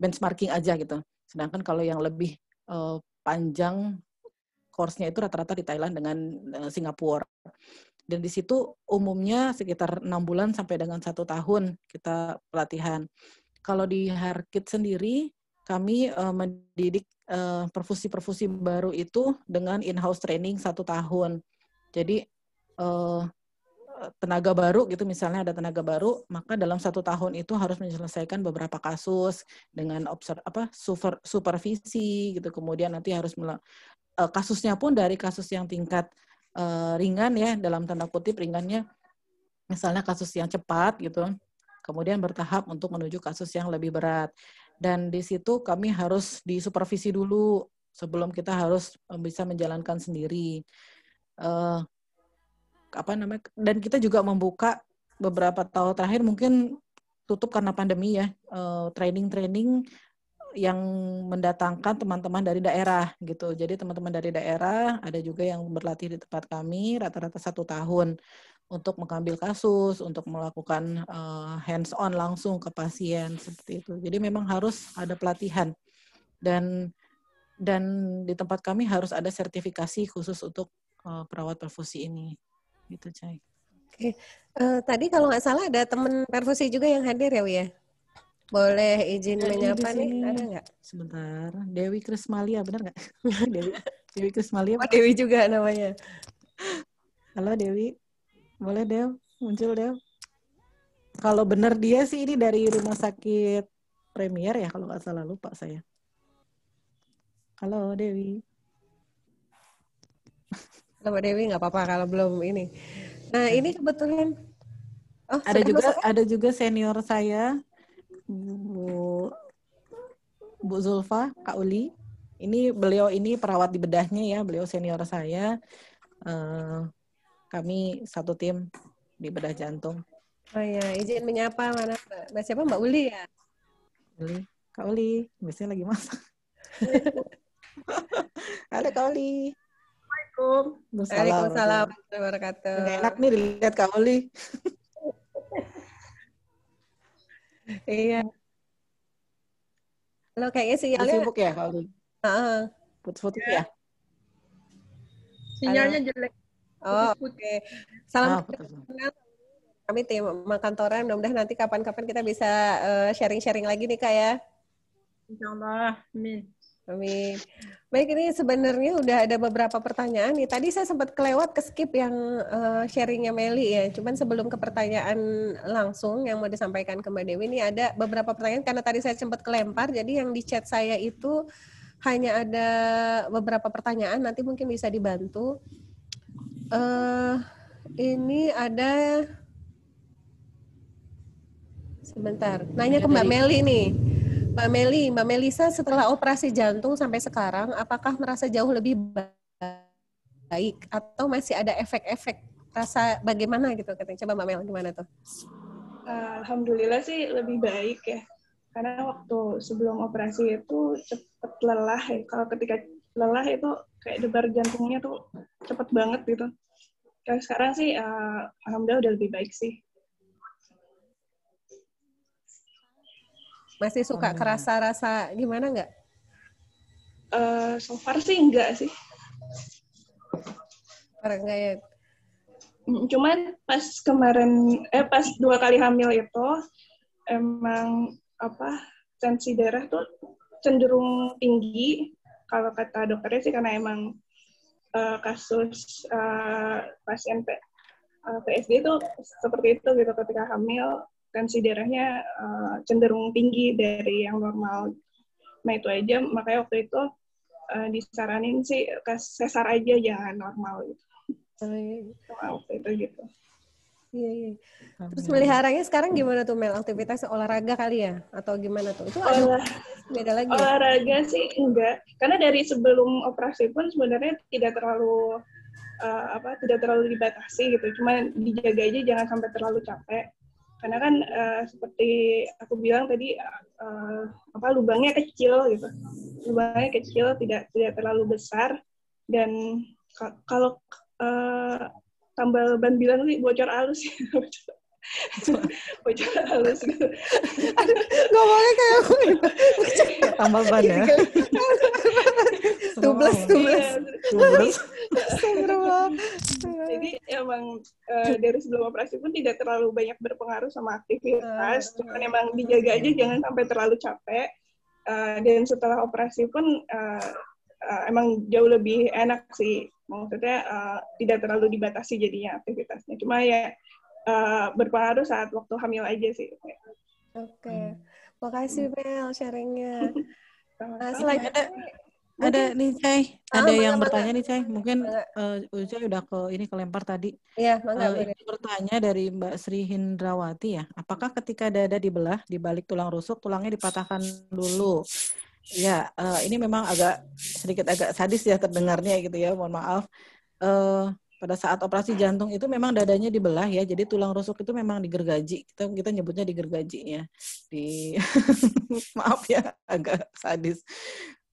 Speaker 1: benchmarking aja gitu. Sedangkan kalau yang lebih uh, panjang course-nya itu rata-rata di Thailand dengan uh, Singapura. Dan di situ umumnya sekitar enam bulan sampai dengan satu tahun kita pelatihan. Kalau di Harkit sendiri, kami uh, mendidik eh, profesi perfusi uh, baru itu dengan in-house training satu tahun. Jadi uh, tenaga baru gitu misalnya ada tenaga baru maka dalam satu tahun itu harus menyelesaikan beberapa kasus dengan observ apa super, supervisi gitu kemudian nanti harus uh, kasusnya pun dari kasus yang tingkat uh, ringan ya dalam tanda kutip ringannya misalnya kasus yang cepat gitu kemudian bertahap untuk menuju kasus yang lebih berat. Dan di situ kami harus disupervisi dulu sebelum kita harus eh, bisa menjalankan sendiri. Uh, apa namanya? Dan kita juga membuka beberapa tahun terakhir mungkin tutup karena pandemi ya eh, training-training yang mendatangkan teman-teman dari daerah gitu. Jadi teman-teman dari daerah ada juga yang berlatih di tempat kami rata-rata satu tahun untuk mengambil kasus, untuk melakukan uh, hands on langsung ke pasien seperti itu. Jadi memang harus ada pelatihan dan dan di tempat kami harus ada sertifikasi khusus untuk uh, perawat perfusi ini. Gitu, Cai.
Speaker 2: Oke. Uh, tadi kalau nggak salah ada teman perfusi juga yang hadir ya, Wia? Ya? Boleh izin Jadi menyapa nih, ada
Speaker 1: nggak? Sebentar. Dewi Krismalia, benar nggak? Dewi, Dewi Krismalia. Oh, Dewi juga namanya. Halo Dewi. Boleh Del, muncul Del. Kalau benar dia sih ini dari rumah sakit Premier ya kalau nggak salah lupa
Speaker 2: saya. Halo Dewi. Halo Dewi nggak apa-apa kalau belum ini. Nah ini kebetulan oh, ada juga ada juga senior saya Bu
Speaker 1: Bu Zulfa Kak Uli. Ini beliau ini perawat di bedahnya ya, beliau senior saya. Eh, kami satu tim di bedah jantung. Oh ya, izin menyapa
Speaker 2: mana Mbak nah, siapa Mbak Uli ya?
Speaker 1: Uli, Kak Uli, biasanya lagi masak. Halo Kak Uli.
Speaker 2: Assalamualaikum.
Speaker 4: Waalaikumsalam wabarakatuh. enak nih
Speaker 1: dilihat Kak Uli.
Speaker 2: iya. Halo kayaknya sinyalnya sibuk ya Kak Uli. Heeh. Uh -huh. Putus-putus iya. ya. Sinyalnya jelek. Oh, oke. Okay. Salam ah, kami tim kantoran. Mudah-mudahan nanti kapan-kapan kita bisa eh, sharing-sharing uh, lagi nih kak ya. Insya Allah. Amin. Amin. Baik, ini sebenarnya udah ada beberapa pertanyaan nih. Tadi saya sempat kelewat ke skip yang uh, sharingnya Meli ya. Cuman sebelum ke pertanyaan langsung yang mau disampaikan ke Mbak Dewi, ini ada beberapa pertanyaan karena tadi saya sempat kelempar. Jadi yang di chat saya itu hanya ada beberapa pertanyaan. Nanti mungkin bisa dibantu uh, ini ada sebentar. Nanya ke Mbak Meli nih. Mbak Meli, Mbak Melisa setelah operasi jantung sampai sekarang, apakah merasa jauh lebih baik atau masih ada efek-efek rasa bagaimana gitu katanya? Coba Mbak Mel gimana tuh?
Speaker 4: Alhamdulillah sih lebih baik ya. Karena waktu sebelum operasi itu cepet lelah ya. Kalau ketika lelah itu kayak debar jantungnya tuh cepet banget gitu. Kayak sekarang sih, uh, alhamdulillah udah lebih baik sih. Masih suka hmm. kerasa rasa gimana nggak? Uh, so far sih enggak sih. Orang ya? Mm, cuman pas kemarin eh pas dua kali hamil itu emang apa tensi darah tuh cenderung tinggi kalau kata dokternya sih karena emang uh, kasus uh, pasien P, uh, eh, PSD itu seperti itu gitu ketika hamil tensi kan darahnya uh, cenderung tinggi dari yang normal. Nah itu aja makanya waktu itu uh, disaranin sih ke sesar aja jangan
Speaker 3: normal gitu. itu gitu. Iya, iya. Terus meliharanya
Speaker 2: sekarang gimana tuh Mel? Aktivitas olahraga kali ya? Atau gimana tuh? Itu ada beda lagi? Ya? Olahraga sih
Speaker 4: enggak. Karena dari sebelum operasi pun sebenarnya tidak terlalu uh, apa tidak terlalu dibatasi gitu. Cuma dijaga aja jangan sampai terlalu capek. Karena kan uh, seperti aku bilang tadi uh, apa lubangnya kecil gitu. Lubangnya kecil, tidak tidak terlalu besar dan kalau uh, tambal ban bilang nih bocor halus bocor halus gitu. boleh ngomongnya kayak aku ya. ya,
Speaker 5: tambal ban ya belas tubles tubles
Speaker 4: jadi emang eh, dari sebelum operasi pun tidak terlalu banyak berpengaruh sama aktivitas eh. cuman emang dijaga aja jangan sampai terlalu capek uh, dan setelah operasi pun uh, uh, emang jauh lebih enak sih maksudnya uh, tidak terlalu dibatasi jadinya aktivitasnya cuma ya uh, berpengaruh saat waktu hamil aja sih oke
Speaker 2: okay. Hmm. makasih hmm. Mel sharingnya
Speaker 4: nah, selanjutnya ada nih Cai, ah, ada ah, yang bertanya nih Cai. Mungkin uh,
Speaker 1: Cai udah ke ini kelempar tadi. Iya, mangga, uh, ini bertanya dari Mbak Sri Hindrawati ya. Apakah ketika dada dibelah di balik tulang rusuk, tulangnya dipatahkan dulu? Ya, uh, ini memang agak sedikit agak sadis ya terdengarnya gitu ya, mohon maaf. Uh, pada saat operasi jantung itu memang dadanya dibelah ya, jadi tulang rusuk itu memang digergaji. Kita kita nyebutnya digergaji ya. Di maaf ya, agak sadis.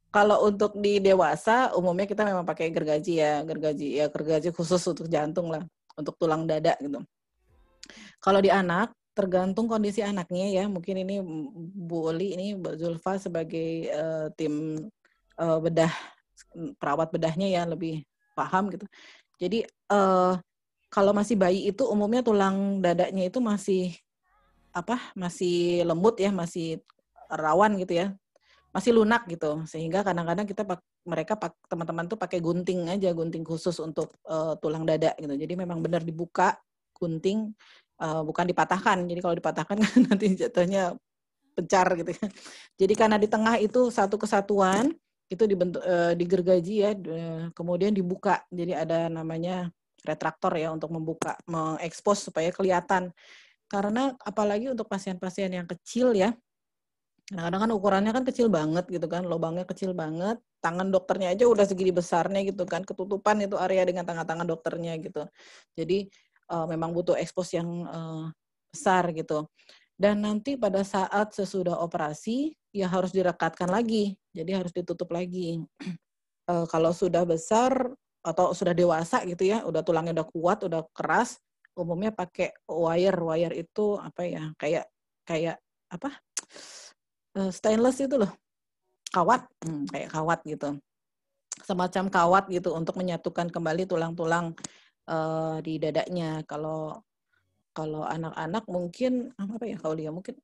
Speaker 1: Kalau untuk di dewasa umumnya kita memang pakai gergaji ya, gergaji ya gergaji khusus untuk jantung lah, untuk tulang dada gitu. Kalau di anak tergantung kondisi anaknya ya. Mungkin ini Bu Oli ini Bu Zulfa sebagai uh, tim uh, bedah perawat bedahnya ya lebih paham gitu. Jadi uh, kalau masih bayi itu umumnya tulang dadanya itu masih apa? Masih lembut ya, masih rawan gitu ya. Masih lunak gitu. Sehingga kadang-kadang kita pak, mereka pak, teman-teman tuh pakai gunting aja, gunting khusus untuk uh, tulang dada gitu. Jadi memang benar dibuka gunting Eh, bukan dipatahkan. Jadi kalau dipatahkan nanti jatuhnya pecar gitu kan. Jadi karena di tengah itu satu kesatuan itu dibentuk uh, digergaji ya, kemudian dibuka. Jadi ada namanya retraktor ya untuk membuka, mengekspos supaya kelihatan. Karena apalagi untuk pasien-pasien yang kecil ya, kadang-kadang kan ukurannya kan kecil banget gitu kan, lubangnya kecil banget, tangan dokternya aja udah segini besarnya gitu kan, ketutupan itu area dengan tangan-tangan dokternya gitu. Jadi uh, memang butuh ekspos yang uh, besar gitu. Dan nanti pada saat sesudah operasi ya harus direkatkan lagi, jadi harus ditutup lagi. e, kalau sudah besar atau sudah dewasa gitu ya, udah tulangnya udah kuat, udah keras, umumnya pakai wire. Wire itu apa ya? Kayak kayak apa? e, stainless itu loh, kawat, hmm, kayak kawat gitu semacam kawat gitu untuk menyatukan kembali tulang-tulang uh, di dadanya. Kalau kalau anak-anak mungkin apa ya kalau dia mungkin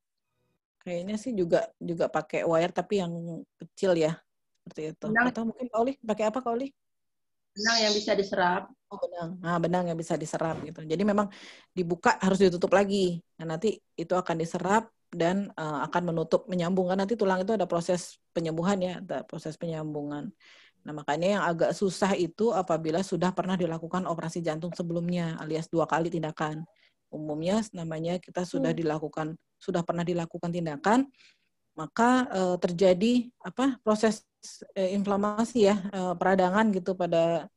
Speaker 1: kayaknya sih juga juga pakai wire tapi yang kecil ya seperti itu. Benang. Atau mungkin Kauli pakai apa Kauli? Benang yang bisa diserap. Oh benang, nah, benang yang bisa diserap gitu. Jadi memang dibuka harus ditutup lagi. Nah nanti itu akan diserap dan uh, akan menutup menyambungkan nanti tulang itu ada proses penyembuhan ya, ada proses penyambungan. Nah, makanya yang agak susah itu apabila sudah pernah dilakukan operasi jantung sebelumnya, alias dua kali tindakan. Umumnya namanya kita sudah hmm. dilakukan, sudah pernah dilakukan tindakan, maka e, terjadi apa proses e, inflamasi ya, e, peradangan gitu pada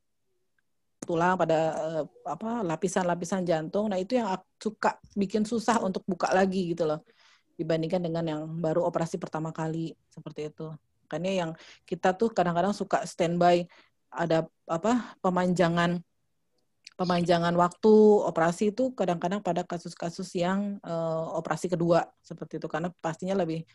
Speaker 1: tulang, pada apa lapisan-lapisan jantung. Nah, itu yang suka bikin susah untuk buka lagi gitu loh. Dibandingkan dengan yang baru operasi pertama kali seperti itu. Makanya yang kita tuh kadang-kadang suka standby ada apa pemanjangan pemanjangan waktu operasi itu kadang-kadang pada kasus-kasus yang uh, operasi kedua seperti itu karena pastinya lebih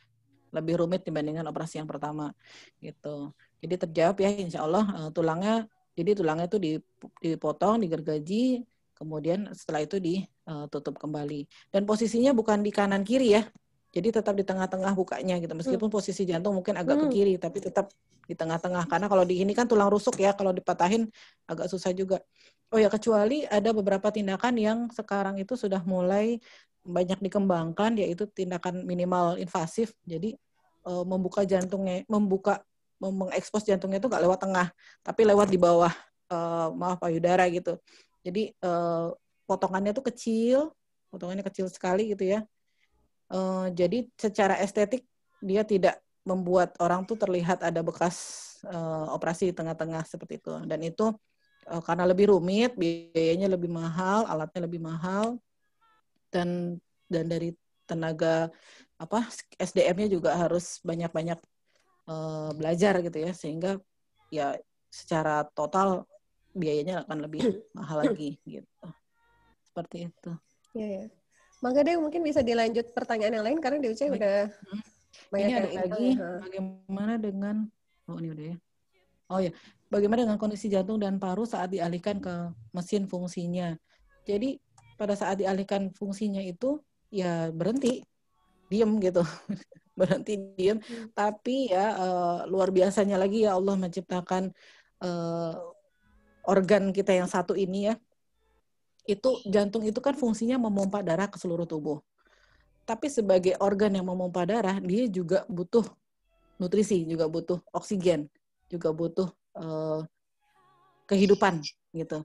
Speaker 1: lebih rumit dibandingkan operasi yang pertama gitu. Jadi terjawab ya insya Allah uh, tulangnya jadi tulangnya itu dipotong, digergaji, kemudian setelah itu ditutup eh, kembali. Dan posisinya bukan di kanan kiri ya, jadi tetap di tengah-tengah bukanya gitu. Meskipun hmm. posisi jantung mungkin agak hmm. ke kiri tapi tetap di tengah-tengah karena kalau di ini kan tulang rusuk ya kalau dipatahin agak susah juga. Oh ya kecuali ada beberapa tindakan yang sekarang itu sudah mulai banyak dikembangkan yaitu tindakan minimal invasif. Jadi uh, membuka jantungnya membuka mengekspos jantungnya itu nggak lewat tengah tapi lewat di bawah uh, maaf payudara gitu. Jadi uh, potongannya tuh kecil, potongannya kecil sekali gitu ya. Uh, jadi secara estetik dia tidak membuat orang tuh terlihat ada bekas uh, operasi di tengah-tengah seperti itu. Dan itu uh, karena lebih rumit, biayanya lebih mahal, alatnya lebih mahal, dan dan dari tenaga apa SDM-nya juga harus banyak-banyak uh, belajar gitu ya, sehingga ya secara total biayanya akan lebih mahal lagi gitu. Seperti itu.
Speaker 2: Ya, ya. Mangga deh mungkin bisa dilanjut pertanyaan yang lain karena di uce udah hmm. banyak ini ada lagi
Speaker 1: bagaimana dengan oh ini udah ya. Oh ya, bagaimana dengan kondisi jantung dan paru saat dialihkan ke mesin fungsinya? Jadi pada saat dialihkan fungsinya itu ya berhenti, diem gitu, berhenti diem. Hmm. Tapi ya uh, luar biasanya lagi ya Allah menciptakan uh, organ kita yang satu ini ya itu jantung itu kan fungsinya memompa darah ke seluruh tubuh. Tapi sebagai organ yang memompa darah, dia juga butuh nutrisi, juga butuh oksigen, juga butuh uh, kehidupan gitu.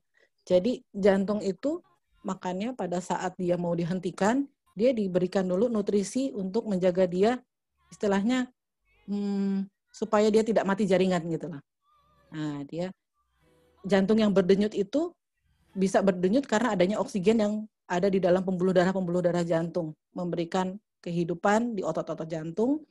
Speaker 1: Jadi jantung itu makanya pada saat dia mau dihentikan, dia diberikan dulu nutrisi untuk menjaga dia istilahnya hmm, supaya dia tidak mati jaringan gitu lah. Nah, dia jantung yang berdenyut itu bisa berdenyut karena adanya oksigen yang ada di dalam pembuluh darah-pembuluh darah jantung, memberikan kehidupan di otot-otot jantung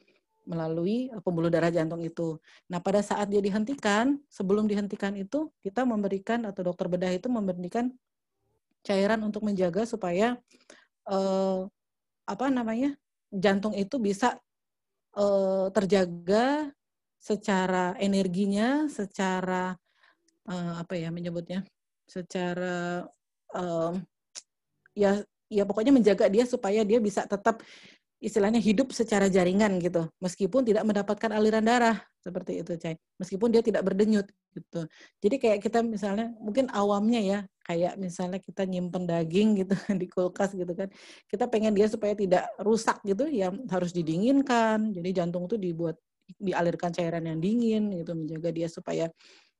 Speaker 1: melalui eh, pembuluh darah jantung itu. Nah, pada saat dia dihentikan, sebelum dihentikan itu, kita memberikan atau dokter bedah itu memberikan cairan untuk menjaga supaya eh, apa namanya jantung itu bisa eh, terjaga secara energinya, secara eh, apa ya menyebutnya secara um, ya ya pokoknya menjaga dia supaya dia bisa tetap istilahnya hidup secara jaringan gitu meskipun tidak mendapatkan aliran darah seperti itu cai meskipun dia tidak berdenyut gitu jadi kayak kita misalnya mungkin awamnya ya kayak misalnya kita nyimpen daging gitu di kulkas gitu kan kita pengen dia supaya tidak rusak gitu ya harus didinginkan jadi jantung tuh dibuat dialirkan cairan yang dingin gitu menjaga dia supaya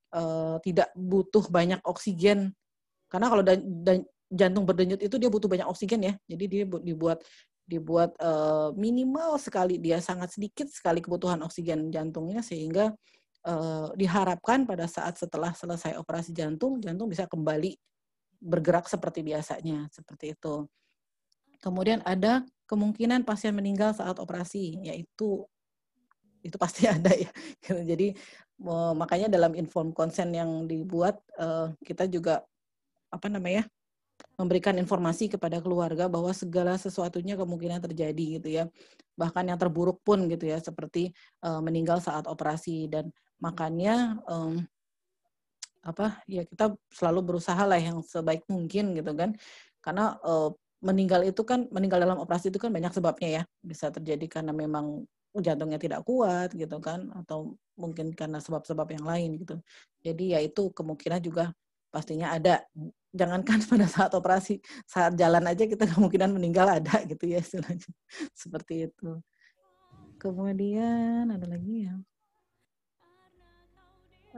Speaker 1: Eh, tidak butuh banyak oksigen karena kalau dan, dan jantung berdenyut itu dia butuh banyak oksigen ya jadi dia dibuat dibuat uh, minimal sekali dia sangat sedikit sekali kebutuhan oksigen jantungnya sehingga uh, diharapkan pada saat setelah selesai operasi jantung jantung bisa kembali bergerak seperti biasanya seperti itu kemudian ada kemungkinan pasien meninggal saat operasi yaitu itu pasti ada ya. Jadi makanya dalam inform konsen yang dibuat eh, kita juga apa namanya memberikan informasi kepada keluarga bahwa segala sesuatunya kemungkinan terjadi gitu ya. Bahkan yang terburuk pun gitu ya seperti eh, meninggal saat operasi dan makanya apa ya kita selalu berusaha lah yang sebaik mungkin gitu kan karena eh, meninggal itu kan meninggal dalam operasi itu kan banyak sebabnya ya bisa terjadi karena memang jantungnya tidak kuat gitu kan atau mungkin karena sebab-sebab yang lain gitu. Jadi ya itu kemungkinan juga pastinya ada. Jangankan pada saat operasi, saat jalan aja kita kemungkinan meninggal ada gitu ya istilahnya. Seperti itu. Kemudian ada lagi ya.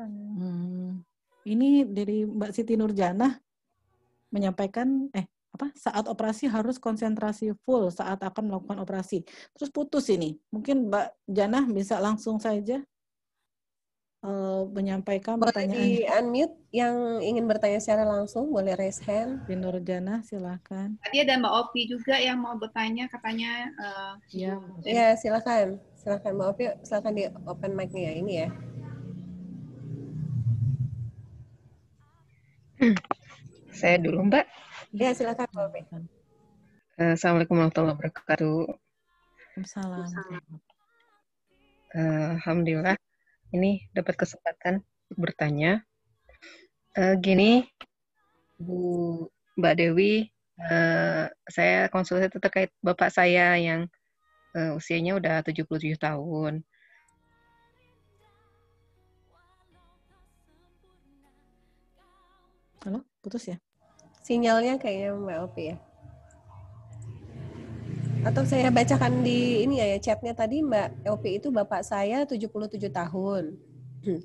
Speaker 1: Hmm. Ini dari Mbak Siti Nurjana menyampaikan eh apa saat operasi harus konsentrasi full saat akan melakukan operasi. Terus putus ini. Mungkin Mbak Janah bisa langsung saja
Speaker 2: uh, menyampaikan boleh pertanyaan. di unmute yang ingin bertanya secara langsung boleh raise hand. Binur Janah silakan.
Speaker 6: Tadi ada Mbak Opi juga yang mau bertanya katanya. Uh, ya.
Speaker 2: Ya silakan, silakan Mbak Opi, silakan di open mic-nya ya, ini ya.
Speaker 6: Hmm.
Speaker 5: Saya dulu Mbak.
Speaker 2: Ya, silakan Bapak.
Speaker 5: Eh, Assalamualaikum warahmatullahi wabarakatuh. Waalaikumsalam. Uh, Alhamdulillah, ini dapat kesempatan bertanya. Uh, gini, Bu Mbak Dewi, uh, saya konsultasi terkait bapak saya yang uh, usianya udah 77 tahun. Halo,
Speaker 2: putus ya? sinyalnya kayaknya Mbak Opi ya. Atau saya bacakan di ini ya, ya chatnya tadi Mbak OP itu bapak saya 77 tahun.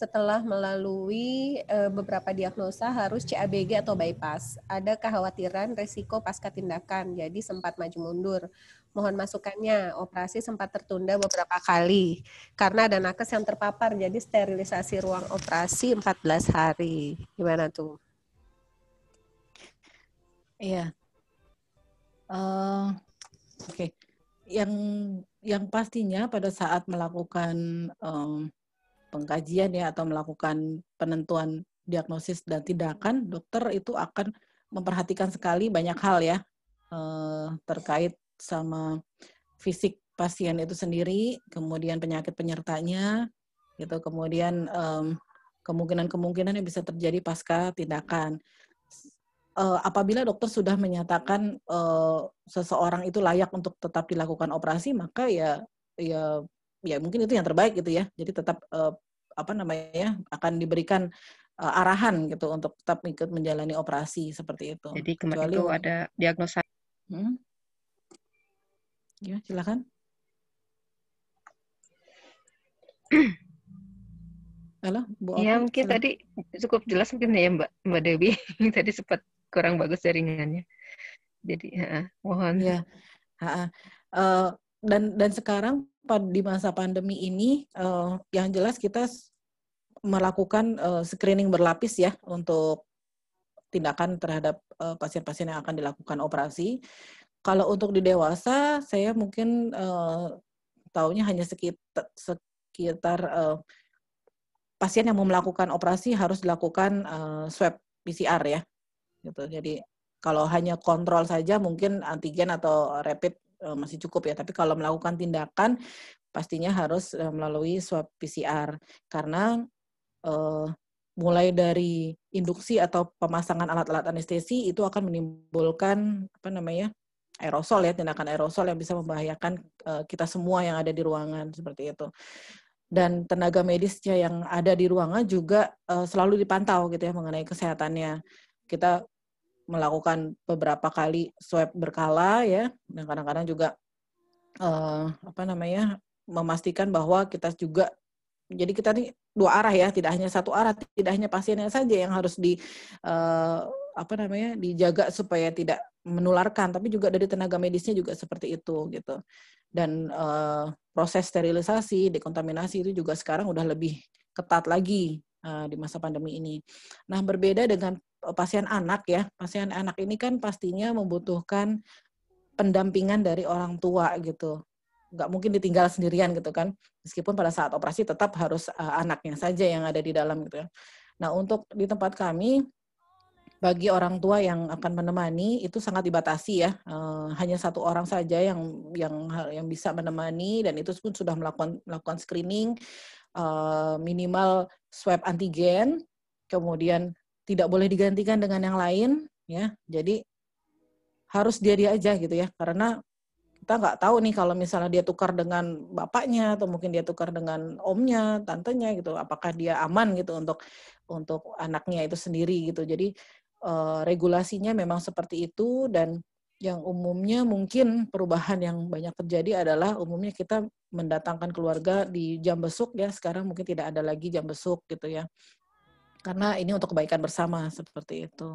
Speaker 2: Setelah melalui eh, beberapa diagnosa harus CABG atau bypass. Ada kekhawatiran resiko pasca tindakan, jadi sempat maju mundur. Mohon masukannya, operasi sempat tertunda beberapa kali karena ada nakes yang terpapar, jadi sterilisasi ruang operasi 14 hari. Gimana tuh? Iya. Uh,
Speaker 1: Oke. Okay. Yang yang pastinya pada saat melakukan um, pengkajian ya atau melakukan penentuan diagnosis dan tindakan, dokter itu akan memperhatikan sekali banyak hal ya uh, terkait sama fisik pasien itu sendiri, kemudian penyakit penyertanya, gitu, kemudian kemungkinan kemungkinan-kemungkinan yang bisa terjadi pasca tindakan uh, apabila dokter sudah menyatakan uh, seseorang itu layak untuk tetap dilakukan operasi, maka ya ya ya mungkin itu yang terbaik gitu ya. Jadi tetap uh, apa namanya ya akan diberikan uh, arahan gitu untuk tetap ikut menjalani operasi seperti itu. Jadi kemarin Kecuali, itu ada
Speaker 6: diagnosa. Hmm? Ya, silakan.
Speaker 5: Halo, Bu. ya, mungkin Halo. tadi cukup jelas mungkin ya Mbak Mbak Dewi tadi sempat kurang bagus jaringannya. Jadi, uh, mohon. Ya.
Speaker 1: Uh, uh, dan dan sekarang di masa pandemi ini, uh, yang jelas kita melakukan uh, screening berlapis ya untuk tindakan terhadap pasien-pasien uh, yang akan dilakukan operasi. Kalau untuk di dewasa, saya mungkin uh, taunya hanya sekitar sekitar uh, pasien yang mau melakukan operasi harus dilakukan uh, swab PCR ya gitu. Jadi kalau hanya kontrol saja mungkin antigen atau rapid eh, masih cukup ya. Tapi kalau melakukan tindakan pastinya harus eh, melalui swab PCR karena eh, mulai dari induksi atau pemasangan alat-alat anestesi itu akan menimbulkan apa namanya aerosol ya tindakan aerosol yang bisa membahayakan eh, kita semua yang ada di ruangan seperti itu dan tenaga medisnya yang ada di ruangan juga uh, selalu dipantau gitu ya mengenai kesehatannya kita melakukan beberapa kali swab berkala ya dan kadang-kadang juga uh, apa namanya memastikan bahwa kita juga jadi kita nih dua arah ya tidak hanya satu arah tidak hanya pasiennya saja yang harus di uh, apa namanya dijaga supaya tidak menularkan tapi juga dari tenaga medisnya juga seperti itu gitu dan uh, proses sterilisasi dekontaminasi itu juga sekarang udah lebih ketat lagi uh, di masa pandemi ini nah berbeda dengan pasien anak ya. Pasien anak ini kan pastinya membutuhkan pendampingan dari orang tua gitu. Nggak mungkin ditinggal sendirian gitu kan. Meskipun pada saat operasi tetap harus uh, anaknya saja yang ada di dalam gitu ya. Nah, untuk di tempat kami bagi orang tua yang akan menemani itu sangat dibatasi ya uh, hanya satu orang saja yang yang yang bisa menemani dan itu pun sudah melakukan melakukan screening uh, minimal swab antigen kemudian tidak boleh digantikan dengan yang lain ya jadi harus dia dia aja gitu ya karena kita nggak tahu nih kalau misalnya dia tukar dengan bapaknya atau mungkin dia tukar dengan omnya tantenya gitu apakah dia aman gitu untuk untuk anaknya itu sendiri gitu jadi uh, regulasinya memang seperti itu dan yang umumnya mungkin perubahan yang banyak terjadi adalah umumnya kita mendatangkan keluarga di jam besuk ya sekarang mungkin tidak ada lagi jam besuk gitu ya karena ini untuk kebaikan bersama seperti itu.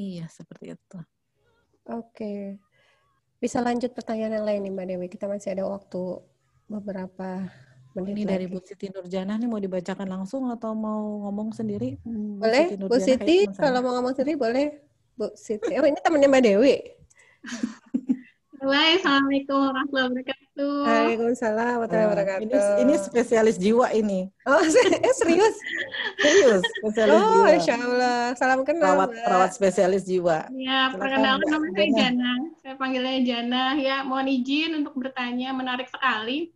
Speaker 1: Iya, seperti itu.
Speaker 2: Oke. Bisa lanjut pertanyaan yang lain nih Mbak Dewi. Kita masih ada waktu beberapa menit Ini lagi. dari Bu
Speaker 1: Siti Nurjana nih mau dibacakan langsung atau mau ngomong sendiri? Hmm, boleh, Bu Siti, Bu Siti kalau mau
Speaker 2: ngomong sendiri boleh. Bu Siti. Oh, ini temannya Mbak Dewi. Boleh, Assalamualaikum warahmatullahi wabarakatuh wabarakatuh. Waalaikumsalam warahmatullahi nah, wabarakatuh. Ini, ini
Speaker 1: spesialis jiwa ini. Oh,
Speaker 2: eh, serius?
Speaker 1: Serius? Spesialis oh, jiwa. Allah. Salam kenal. Rawat, rawat spesialis jiwa.
Speaker 7: Ya, perkenalkan perkenalan nama saya Jana. Saya panggilnya Jana. Ya, mohon izin untuk bertanya. Menarik sekali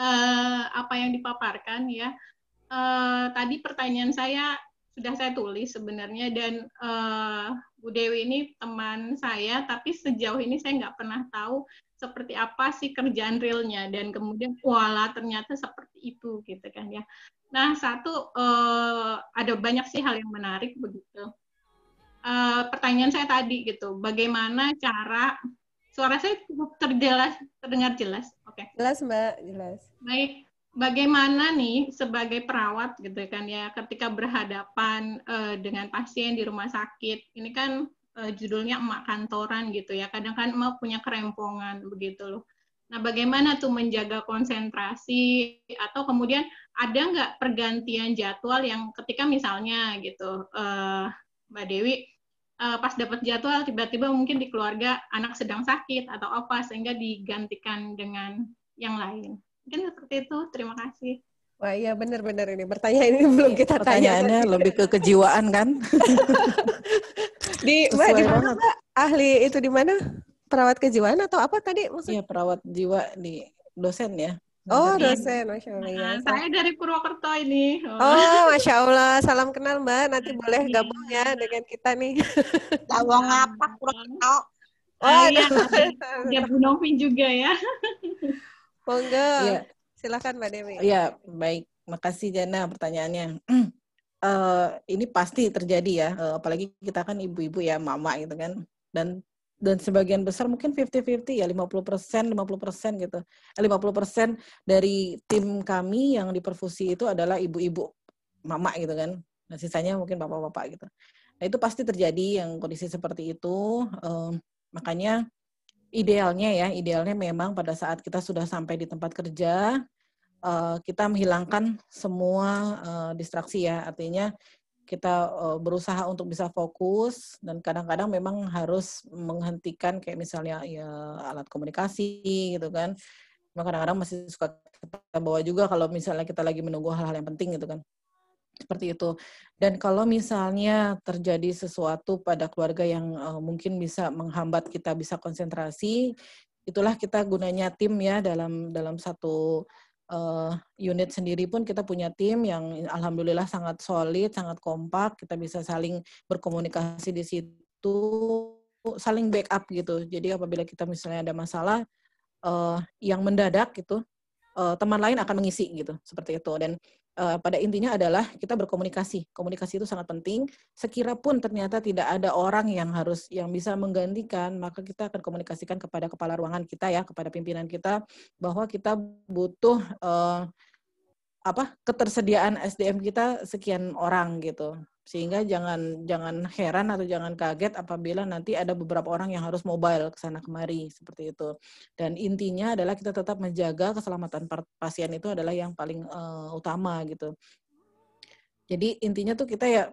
Speaker 7: uh, apa yang dipaparkan ya. Uh, tadi pertanyaan saya sudah saya tulis sebenarnya dan uh, Bu Dewi ini teman saya tapi sejauh ini saya nggak pernah tahu seperti apa sih kerjaan realnya dan kemudian wala ternyata seperti itu gitu kan ya. Nah satu uh, ada banyak sih hal yang menarik begitu. uh, pertanyaan saya tadi gitu, bagaimana cara suara saya cukup terjelas terdengar jelas? Oke. Okay. Jelas mbak, jelas. Baik. Bagaimana nih sebagai perawat gitu kan ya ketika berhadapan uh, dengan pasien di rumah sakit ini kan uh, judulnya emak kantoran gitu ya. Kadang kan emak punya kerempongan begitu loh. Nah, bagaimana tuh menjaga konsentrasi atau kemudian ada nggak pergantian jadwal yang ketika misalnya gitu uh, Mbak Dewi uh, pas dapat jadwal tiba-tiba mungkin di keluarga anak sedang sakit atau apa sehingga digantikan dengan yang lain. Mungkin seperti itu. Terima
Speaker 2: kasih. Wah iya benar-benar ini pertanyaan ini belum iya, kita Pertanyaannya tanya.
Speaker 1: Pertanyaannya lebih ke kejiwaan kan?
Speaker 2: di mana di mana ahli itu di mana perawat kejiwaan atau apa tadi maksudnya? perawat jiwa di dosen ya. Oh dosen, masya
Speaker 7: Allah. Ya. saya dari Purwokerto ini. Oh. oh, masya Allah,
Speaker 2: salam kenal mbak. Nanti boleh gabung ya dengan kita nih. Gabung apa
Speaker 7: Purwokerto? Oh, ah, iya.
Speaker 2: Ya Bu Novin juga ya. Monggo, ya. silakan mbak Dewi.
Speaker 1: Iya, baik. Makasih Jana pertanyaannya. uh, ini pasti terjadi ya, uh, apalagi kita kan ibu-ibu ya, mama gitu kan. Dan dan sebagian besar mungkin 50-50 ya 50% 50% gitu. 50% eh, dari tim kami yang di perfusi itu adalah ibu-ibu mama gitu kan. Nah, sisanya mungkin bapak-bapak gitu. Nah, itu pasti terjadi yang kondisi seperti itu. Uh, makanya idealnya ya, idealnya memang pada saat kita sudah sampai di tempat kerja, Eh, kita menghilangkan semua eh, distraksi ya. Artinya kita eh, berusaha untuk bisa fokus dan kadang-kadang memang harus menghentikan kayak misalnya ya, alat komunikasi gitu kan. Memang kadang-kadang masih suka kita bawa juga kalau misalnya kita lagi menunggu hal-hal yang penting gitu kan. Seperti itu. Dan kalau misalnya terjadi sesuatu pada keluarga yang mungkin bisa menghambat kita bisa konsentrasi, itulah kita gunanya tim ya dalam dalam satu uh, unit sendiri pun kita punya tim yang alhamdulillah sangat solid, sangat kompak, kita bisa saling berkomunikasi di situ, saling backup gitu. Jadi apabila kita misalnya ada masalah uh, yang mendadak gitu, uh, teman lain akan mengisi gitu, seperti itu. Dan Eh, pada intinya adalah kita berkomunikasi. Komunikasi itu sangat penting. Sekira pun ternyata tidak ada orang yang harus yang bisa menggantikan, maka kita akan komunikasikan kepada kepala ruangan kita ya, kepada pimpinan kita bahwa kita butuh uh, apa ketersediaan SDM kita sekian orang gitu sehingga jangan jangan heran atau jangan kaget apabila nanti ada beberapa orang yang harus mobile ke sana kemari seperti itu. Dan intinya adalah kita tetap menjaga keselamatan pasien itu adalah yang paling uh, utama gitu. Jadi intinya tuh kita ya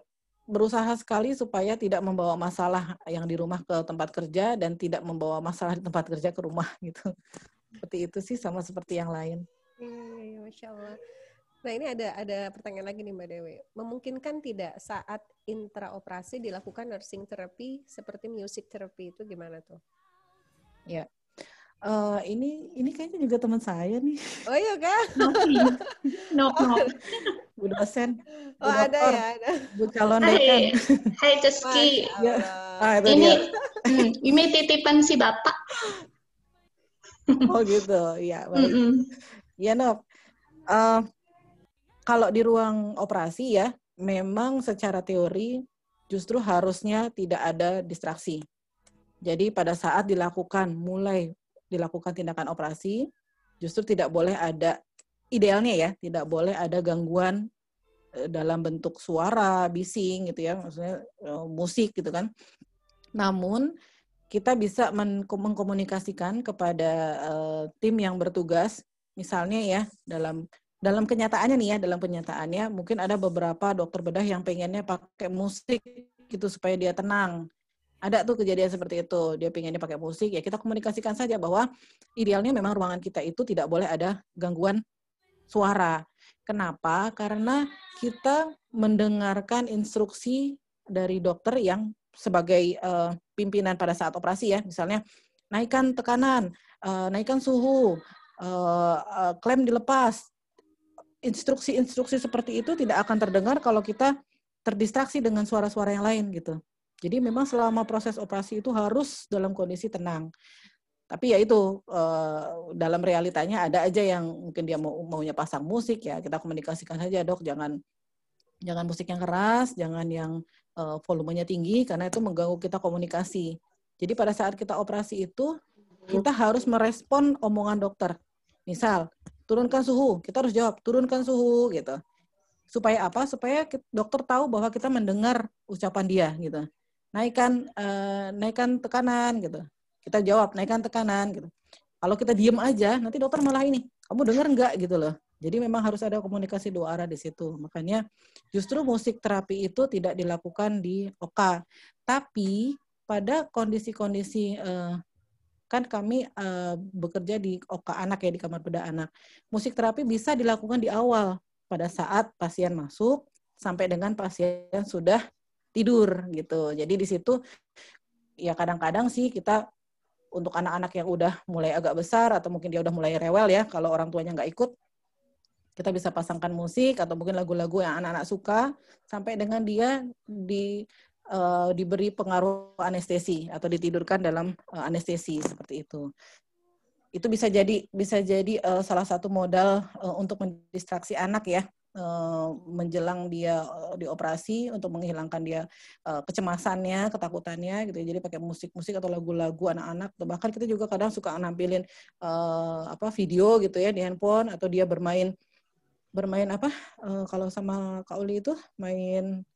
Speaker 1: berusaha sekali supaya tidak membawa masalah yang di rumah ke tempat kerja dan tidak membawa masalah di tempat kerja ke rumah gitu. Seperti itu sih sama seperti yang lain.
Speaker 3: Iya, iya, iya, masya
Speaker 2: Allah. Nah ini ada ada pertanyaan lagi nih Mbak Dewi. Memungkinkan tidak saat intraoperasi dilakukan nursing therapy seperti music therapy itu gimana tuh?
Speaker 7: Ya,
Speaker 1: uh, ini ini kayaknya juga teman saya nih.
Speaker 2: Oh iya kan? no, no.
Speaker 7: no. Oh, Bu dosen. Bu oh ada ya. Ada. Bu calon dekan. Hai, hai Ceski. Ya. Ah, ini iya. hmm, ini titipan si bapak. oh gitu, iya, ya Mm -mm. Ya Nov.
Speaker 1: Uh, eh, kalau di ruang operasi ya, memang secara teori justru harusnya tidak ada distraksi. Jadi pada saat dilakukan, mulai dilakukan tindakan operasi, justru tidak boleh ada, idealnya ya, tidak boleh ada gangguan eh, dalam bentuk suara, bising gitu ya, maksudnya eh, musik gitu kan. Namun kita bisa mengkomunikasikan kepada uh, tim yang bertugas, misalnya ya dalam dalam kenyataannya nih ya, dalam kenyataannya mungkin ada beberapa dokter bedah yang pengennya pakai musik gitu supaya dia tenang. Ada tuh kejadian seperti itu, dia pengennya pakai musik, ya kita komunikasikan saja bahwa idealnya memang ruangan kita itu tidak boleh ada gangguan suara. Kenapa? Karena kita mendengarkan instruksi dari dokter yang sebagai uh, pimpinan pada saat operasi ya, misalnya naikkan tekanan, uh, naikkan suhu, uh, eh, uh, klem dilepas, instruksi-instruksi seperti itu tidak akan terdengar kalau kita terdistraksi dengan suara-suara yang lain gitu. Jadi memang selama proses operasi itu harus dalam kondisi tenang. Tapi ya itu eh, dalam realitanya ada aja yang mungkin dia mau maunya pasang musik ya kita komunikasikan saja dok jangan jangan musik yang keras jangan yang eh, volumenya tinggi karena itu mengganggu kita komunikasi. Jadi pada saat kita operasi itu kita harus merespon omongan dokter. Misal turunkan suhu. Kita harus jawab, turunkan suhu gitu. Supaya apa? Supaya dokter tahu bahwa kita mendengar ucapan dia gitu. Naikkan eh, naikkan tekanan gitu. Kita jawab, naikkan tekanan gitu. Kalau kita diem aja, nanti dokter malah ini, kamu dengar nggak gitu loh. Jadi memang harus ada komunikasi dua arah di situ. Makanya justru musik terapi itu tidak dilakukan di OKA. Tapi pada kondisi-kondisi eh, kan kami uh, bekerja di oka anak ya di kamar bedah anak. Musik terapi bisa dilakukan di awal pada saat pasien masuk sampai dengan pasien sudah tidur gitu. Jadi di situ ya kadang-kadang sih kita untuk anak-anak yang udah mulai agak besar atau mungkin dia udah mulai rewel ya kalau orang tuanya nggak ikut kita bisa pasangkan musik atau mungkin lagu-lagu yang anak-anak suka sampai dengan dia di uh, diberi pengaruh anestesi atau ditidurkan dalam uh, anestesi seperti itu. Itu bisa jadi bisa jadi uh, salah satu modal uh, untuk mendistraksi anak ya uh, menjelang dia uh, dioperasi untuk menghilangkan dia uh, kecemasannya, ketakutannya gitu. Ya. Jadi pakai musik-musik atau lagu-lagu anak-anak bahkan kita juga kadang suka nampilin uh, apa video gitu ya di handphone atau dia bermain bermain apa uh, kalau sama Kak Uli itu main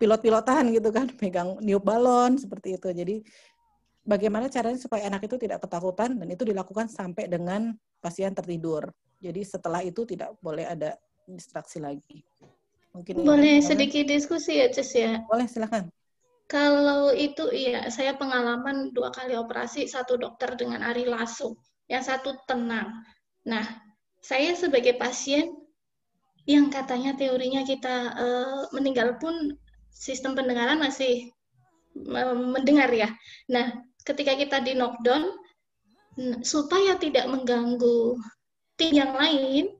Speaker 1: pilot-pilotan gitu kan, pegang niup balon seperti itu. Jadi bagaimana caranya supaya anak itu tidak ketakutan dan itu dilakukan sampai dengan pasien tertidur. Jadi setelah itu tidak boleh
Speaker 7: ada distraksi lagi. Mungkin boleh sedikit diskusi ya, Cus ya. Boleh, silakan. Kalau itu iya, saya pengalaman dua kali operasi, satu dokter dengan Ari Lasso, yang satu tenang. Nah, saya sebagai pasien yang katanya teorinya kita e, meninggal pun sistem pendengaran masih mendengar ya. Nah, ketika kita di knockdown supaya tidak mengganggu tim yang lain,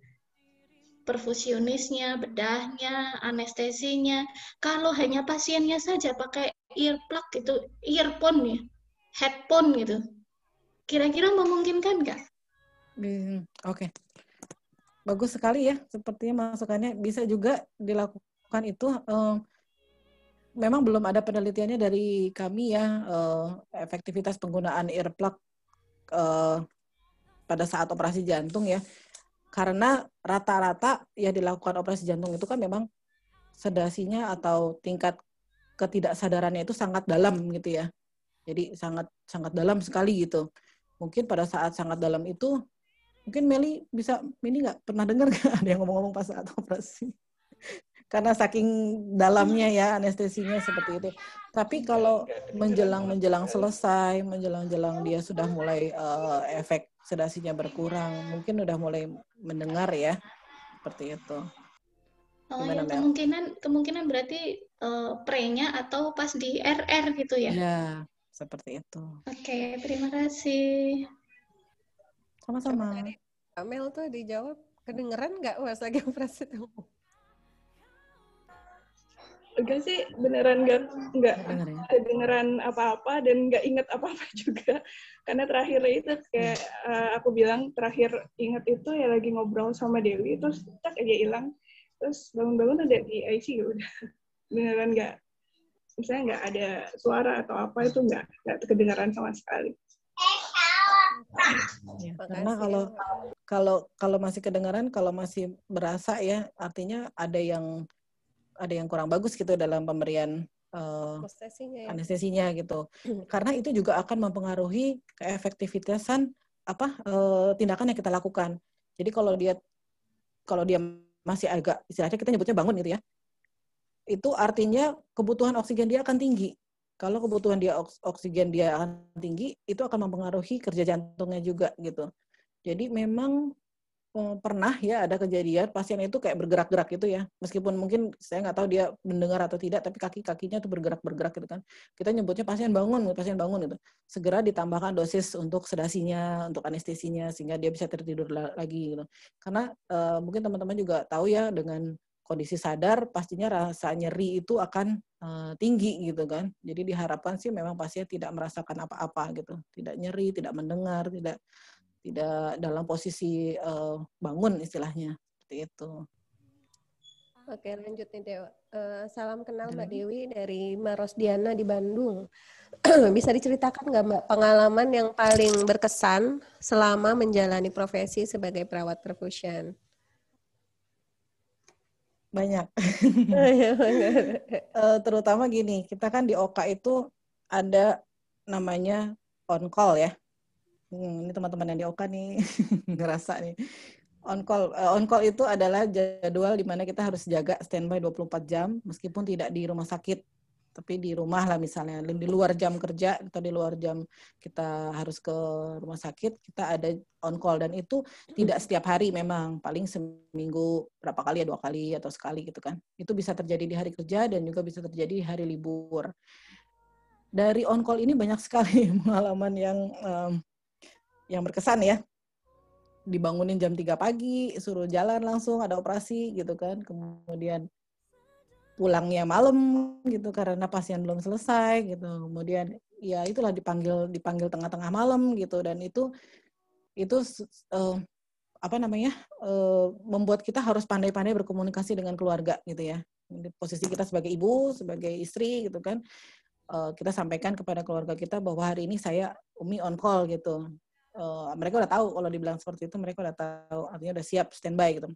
Speaker 7: perfusionisnya, bedahnya, anestesinya. Kalau hanya pasiennya saja pakai earplug gitu, earphone ya, headphone gitu. Kira-kira memungkinkan nggak?
Speaker 1: Hmm, Oke. Okay. Bagus sekali ya, sepertinya masukannya bisa juga dilakukan itu um, memang belum ada penelitiannya dari kami ya uh, efektivitas penggunaan earplug uh, pada saat operasi jantung ya. Karena rata-rata ya dilakukan operasi jantung itu kan memang sedasinya atau tingkat ketidaksadarannya itu sangat dalam gitu ya. Jadi sangat sangat dalam sekali gitu. Mungkin pada saat sangat dalam itu mungkin Meli bisa ini nggak pernah dengar nggak ada yang ngomong-ngomong pas saat operasi karena saking dalamnya ya anestesinya seperti itu. Tapi kalau menjelang menjelang selesai, menjelang jelang dia sudah mulai uh, efek sedasinya berkurang, mungkin sudah mulai mendengar ya, seperti itu. Oh, ya,
Speaker 7: kemungkinan kemungkinan berarti uh, pre-nya atau pas di RR gitu ya? Ya, seperti itu. Oke, okay, terima kasih.
Speaker 2: Sama-sama. Amel tuh dijawab kedengeran nggak
Speaker 4: wasa operasi tuh? enggak sih beneran enggak enggak ya? kedengeran apa-apa dan enggak inget apa-apa juga karena terakhir itu kayak uh, aku bilang terakhir inget itu ya lagi ngobrol sama Dewi terus tak aja hilang terus bangun-bangun udah di ICU ya udah beneran enggak misalnya enggak ada suara atau apa itu enggak enggak kedengeran sama sekali
Speaker 3: Ya, karena kalau
Speaker 1: kalau kalau masih kedengaran kalau masih berasa ya artinya ada yang ada yang kurang bagus gitu dalam pemberian uh,
Speaker 2: anestesinya,
Speaker 1: ya. gitu. Karena itu juga akan mempengaruhi keefektivitasan apa uh, tindakan yang kita lakukan. Jadi kalau dia kalau dia masih agak istilahnya kita nyebutnya bangun gitu ya. Itu artinya kebutuhan oksigen dia akan tinggi. Kalau kebutuhan dia oksigen dia akan tinggi, itu akan mempengaruhi kerja jantungnya juga gitu. Jadi memang Eh, pernah ya ada kejadian pasien itu kayak bergerak-gerak gitu ya meskipun mungkin saya nggak tahu dia mendengar atau tidak tapi kaki kakinya tuh bergerak-bergerak gitu kan kita nyebutnya pasien bangun pasien bangun gitu segera ditambahkan dosis untuk sedasinya untuk anestesinya sehingga dia bisa tertidur lagi gitu karena uh, mungkin teman-teman juga tahu ya dengan kondisi sadar pastinya rasa nyeri itu akan uh, tinggi gitu kan jadi diharapkan sih memang pasien tidak merasakan apa-apa gitu tidak nyeri tidak mendengar tidak tidak dalam posisi uh, bangun istilahnya seperti
Speaker 2: itu. Oke lanjut nih Dewa. Uh, eh, salam kenal Mbak Dewi dari Maros Diana di Bandung. Bisa diceritakan nggak Mbak pengalaman yang paling berkesan selama menjalani profesi sebagai perawat perfusion? Banyak. uh, terutama gini,
Speaker 1: kita kan di OKA itu ada namanya on call ya. Hmm, ini teman-teman yang di Oka nih ngerasa nih. On call, uh, on call itu adalah jadwal di mana kita harus jaga standby 24 jam meskipun tidak di rumah sakit tapi di rumah lah misalnya di luar jam kerja atau di luar jam kita harus ke rumah sakit kita ada on call dan itu tidak hmm. setiap hari memang paling seminggu berapa kali ya dua kali atau sekali gitu kan itu bisa terjadi di hari kerja dan juga bisa terjadi di hari libur dari on call ini banyak sekali pengalaman yang um, yang berkesan ya dibangunin jam 3 pagi, suruh jalan langsung ada operasi gitu kan. Kemudian pulangnya malam gitu karena pasien belum selesai gitu. Kemudian ya itulah dipanggil dipanggil tengah-tengah malam gitu dan itu itu uh, apa namanya? Uh, membuat kita harus pandai-pandai berkomunikasi dengan keluarga gitu ya. Posisi kita sebagai ibu, sebagai istri gitu kan. Uh, kita sampaikan kepada keluarga kita bahwa hari ini saya Umi on call gitu uh, mereka udah tahu kalau dibilang seperti itu mereka udah tahu artinya udah siap standby gitu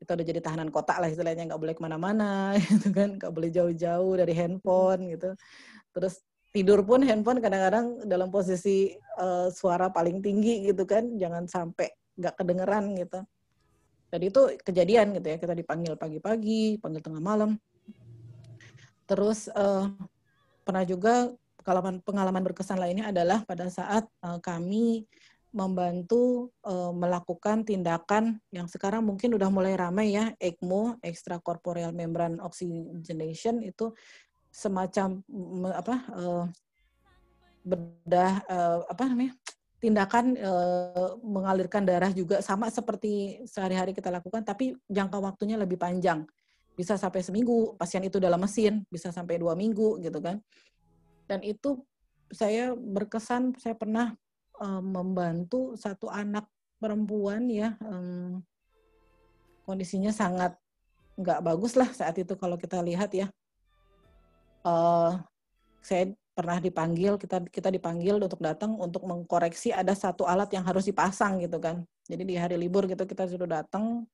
Speaker 1: kita udah jadi tahanan kota lah istilahnya nggak boleh kemana-mana gitu kan nggak boleh jauh-jauh dari handphone gitu terus tidur pun handphone kadang-kadang dalam posisi uh, suara paling tinggi gitu kan jangan sampai nggak kedengeran gitu Tadi itu kejadian gitu ya kita dipanggil pagi-pagi panggil tengah malam terus uh, pernah juga pengalaman pengalaman berkesan lainnya adalah pada saat uh, kami membantu e, melakukan tindakan yang sekarang mungkin udah mulai ramai ya ECMO extracorporeal membrane oxygenation itu semacam me, apa e, bedah e, apa namanya tindakan e, mengalirkan darah juga sama seperti sehari-hari kita lakukan tapi jangka waktunya lebih panjang bisa sampai seminggu pasien itu dalam mesin bisa sampai dua minggu gitu kan dan itu saya berkesan saya pernah um, membantu satu anak perempuan ya um, kondisinya sangat nggak bagus lah saat itu kalau kita lihat ya. Uh, saya pernah dipanggil kita kita dipanggil untuk datang untuk mengkoreksi ada satu alat yang harus dipasang gitu kan jadi di hari libur gitu kita sudah datang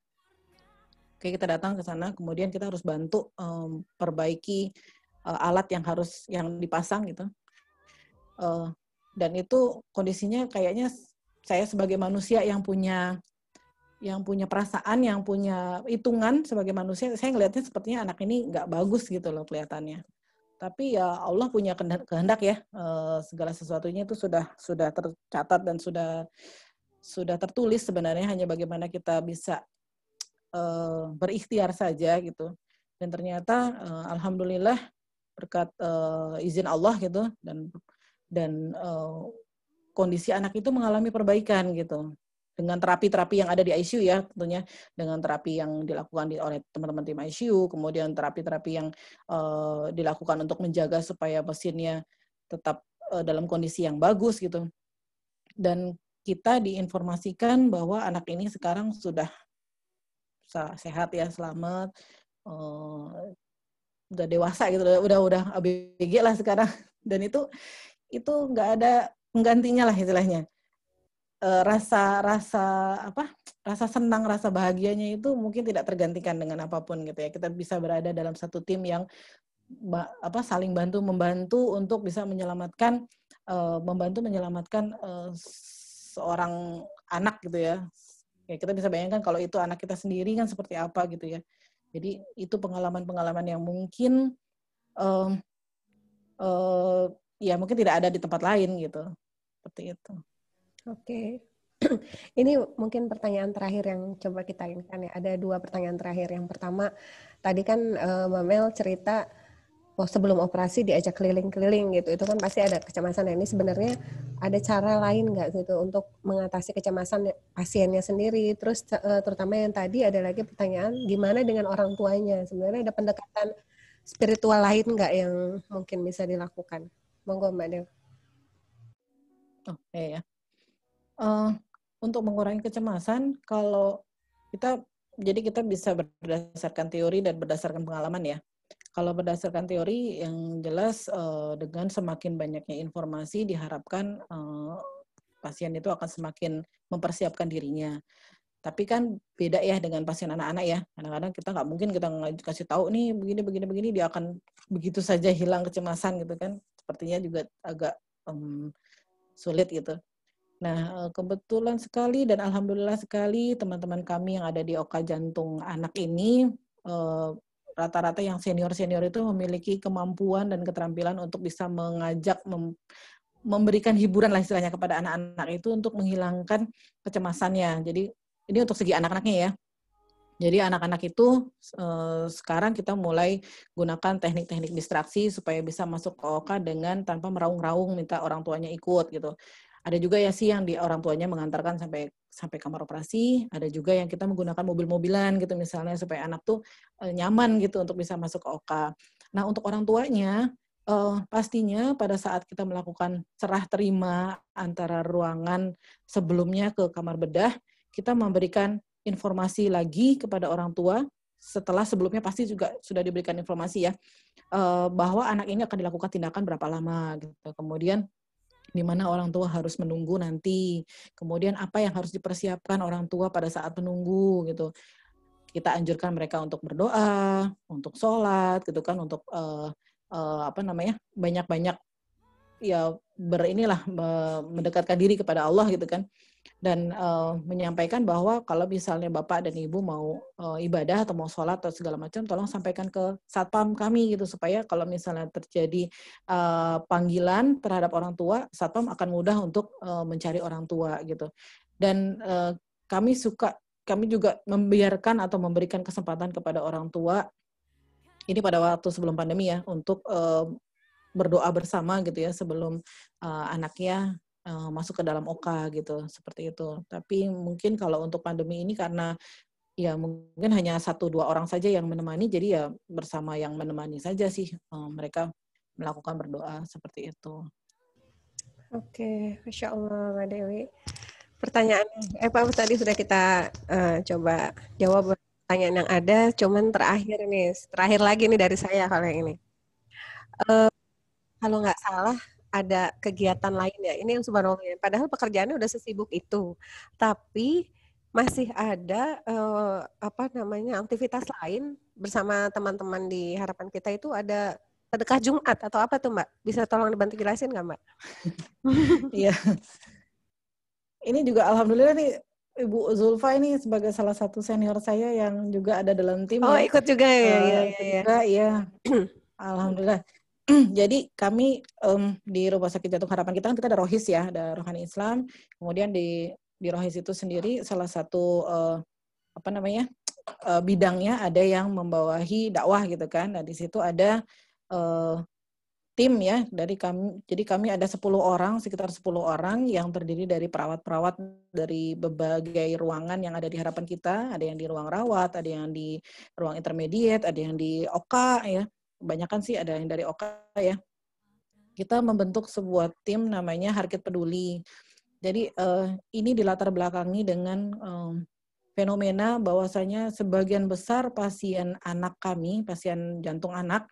Speaker 1: oke kita datang ke sana kemudian kita harus bantu um, perbaiki uh, alat yang harus yang dipasang gitu uh, dan itu kondisinya kayaknya saya sebagai manusia yang punya yang punya perasaan, yang punya hitungan sebagai manusia, saya ngelihatnya sepertinya anak ini nggak bagus gitu loh kelihatannya. Tapi ya Allah punya kehendak ya, eh, segala sesuatunya itu sudah sudah tercatat dan sudah sudah tertulis sebenarnya hanya bagaimana kita bisa eh, berikhtiar saja gitu. Dan ternyata eh, alhamdulillah berkat izin Allah gitu dan dan uh, kondisi anak itu mengalami perbaikan gitu dengan terapi-terapi yang ada di ICU ya tentunya dengan terapi yang dilakukan di, oleh teman-teman tim ICU kemudian terapi-terapi yang uh, dilakukan untuk menjaga supaya mesinnya tetap uh, dalam kondisi yang bagus gitu dan kita diinformasikan bahwa anak ini sekarang sudah sehat ya selamat uh, udah dewasa gitu udah udah udah ABG lah sekarang dan itu itu nggak ada penggantinya lah istilahnya e, rasa rasa apa rasa senang rasa bahagianya itu mungkin tidak tergantikan dengan apapun gitu ya kita bisa berada dalam satu tim yang apa saling bantu membantu untuk bisa menyelamatkan e, membantu menyelamatkan e, seorang anak gitu ya ya kita bisa bayangkan kalau itu anak kita sendiri kan seperti apa gitu ya jadi itu pengalaman-pengalaman yang mungkin uh, uh, ya mungkin tidak ada di tempat lain gitu seperti itu.
Speaker 2: Oke. Okay. Ini mungkin pertanyaan terakhir yang coba kita inginkan ya. Ada dua pertanyaan terakhir. Yang pertama, tadi kan uh, Mbak Mel cerita oh, sebelum operasi diajak keliling-keliling gitu. Itu kan pasti ada kecemasan. Ya. ini sebenarnya ada cara lain nggak gitu untuk mengatasi kecemasan pasiennya sendiri. Terus eh, terutama yang tadi ada lagi pertanyaan gimana dengan orang tuanya. Sebenarnya ada pendekatan spiritual lain nggak yang mungkin bisa dilakukan? Monggo Mbak Del.
Speaker 1: Oh, ya. Uh, untuk mengurangi kecemasan, kalau kita jadi kita bisa berdasarkan teori dan berdasarkan pengalaman ya. Kalau berdasarkan teori yang jelas uh, dengan semakin banyaknya informasi diharapkan uh, pasien itu akan semakin mempersiapkan dirinya. Tapi kan beda ya dengan pasien anak-anak ya. Kadang-kadang kita nggak mungkin kita kasih tahu nih begini begini begini dia akan begitu saja hilang kecemasan gitu kan sepertinya juga agak um, sulit gitu. Nah, eh, kebetulan sekali dan alhamdulillah sekali teman-teman kami yang ada di Oka Jantung Anak ini eh, rata-rata yang senior-senior itu memiliki kemampuan dan keterampilan untuk bisa mengajak mem memberikan hiburan lah istilahnya kepada anak-anak itu untuk menghilangkan kecemasannya. Jadi ini untuk segi anak-anaknya ya. Jadi anak-anak itu eh, sekarang kita mulai gunakan teknik-teknik distraksi supaya bisa masuk ke OKA dengan tanpa meraung-raung minta orang tuanya ikut gitu. Ada juga ya sih yang di orang tuanya mengantarkan sampai sampai kamar operasi, ada juga yang kita menggunakan mobil-mobilan gitu misalnya supaya anak tuh eh, nyaman gitu untuk bisa masuk ke OKA. Nah, untuk orang tuanya eh, pastinya pada saat kita melakukan serah terima antara ruangan sebelumnya ke kamar bedah, kita memberikan informasi lagi kepada orang tua setelah sebelumnya pasti juga sudah diberikan informasi ya eh, bahwa anak ini akan dilakukan tindakan berapa lama gitu. Kemudian di mana orang tua harus menunggu nanti. Kemudian apa yang harus dipersiapkan orang tua pada saat menunggu gitu. Kita anjurkan mereka untuk berdoa, untuk sholat gitu kan, untuk uh, uh, apa namanya banyak-banyak ya berinilah mendekatkan diri kepada Allah gitu kan dan uh, menyampaikan bahwa kalau misalnya bapak dan ibu mau uh, ibadah atau mau sholat atau segala macam, tolong sampaikan ke satpam kami gitu supaya kalau misalnya terjadi uh, panggilan terhadap orang tua, satpam akan mudah untuk uh, mencari orang tua gitu. Dan uh, kami suka, kami juga membiarkan atau memberikan kesempatan kepada orang tua ini pada waktu sebelum pandemi ya untuk uh, berdoa bersama gitu ya sebelum uh, anaknya uh, masuk ke dalam OKA gitu seperti itu. Tapi mungkin kalau untuk pandemi ini karena ya mungkin hanya satu dua orang saja yang menemani jadi ya bersama yang menemani saja sih uh, mereka melakukan
Speaker 2: berdoa seperti itu. Oke, masya Allah Mbak Dewi. Pertanyaan eh Pak tadi sudah kita uh, coba jawab pertanyaan yang ada, cuman terakhir nih, terakhir lagi nih dari saya kalau yang ini. Uh, kalau nggak salah ada kegiatan lain ya. Ini yang sebenarnya Padahal pekerjaannya udah sesibuk itu, tapi masih ada uh, apa namanya aktivitas lain bersama teman-teman di harapan kita itu ada sedekah Jumat atau apa tuh Mbak? Bisa tolong dibantu jelasin nggak Mbak? Iya. ini juga alhamdulillah nih Ibu Zulfa ini sebagai salah satu senior saya yang juga ada
Speaker 1: dalam tim. Oh ya. ikut juga ya. Uh, ya, ya, ikut ya. Juga, ya. Alhamdulillah. Hmm, jadi kami um, di Rumah Sakit Jantung Harapan kita kan kita ada Rohis ya, ada Rohani Islam. Kemudian di di Rohis itu sendiri salah satu uh, apa namanya uh, bidangnya ada yang membawahi dakwah gitu kan. Nah di situ ada uh, tim ya dari kami. Jadi kami ada 10 orang, sekitar 10 orang yang terdiri dari perawat-perawat dari berbagai ruangan yang ada di harapan kita. Ada yang di ruang rawat, ada yang di ruang intermediate, ada yang di OKA ya kebanyakan sih ada yang dari Oka ya. Kita membentuk sebuah tim namanya Harkit Peduli. Jadi uh, ini dilatar belakangi dengan um, fenomena bahwasanya sebagian besar pasien anak kami, pasien jantung anak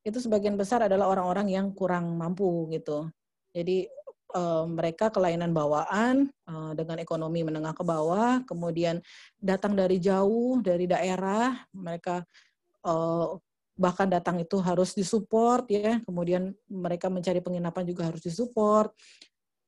Speaker 1: itu sebagian besar adalah orang-orang yang kurang mampu gitu. Jadi uh, mereka kelainan bawaan uh, dengan ekonomi menengah ke bawah, kemudian datang dari jauh dari daerah, mereka uh, bahkan datang itu harus disupport ya kemudian mereka mencari penginapan juga harus disupport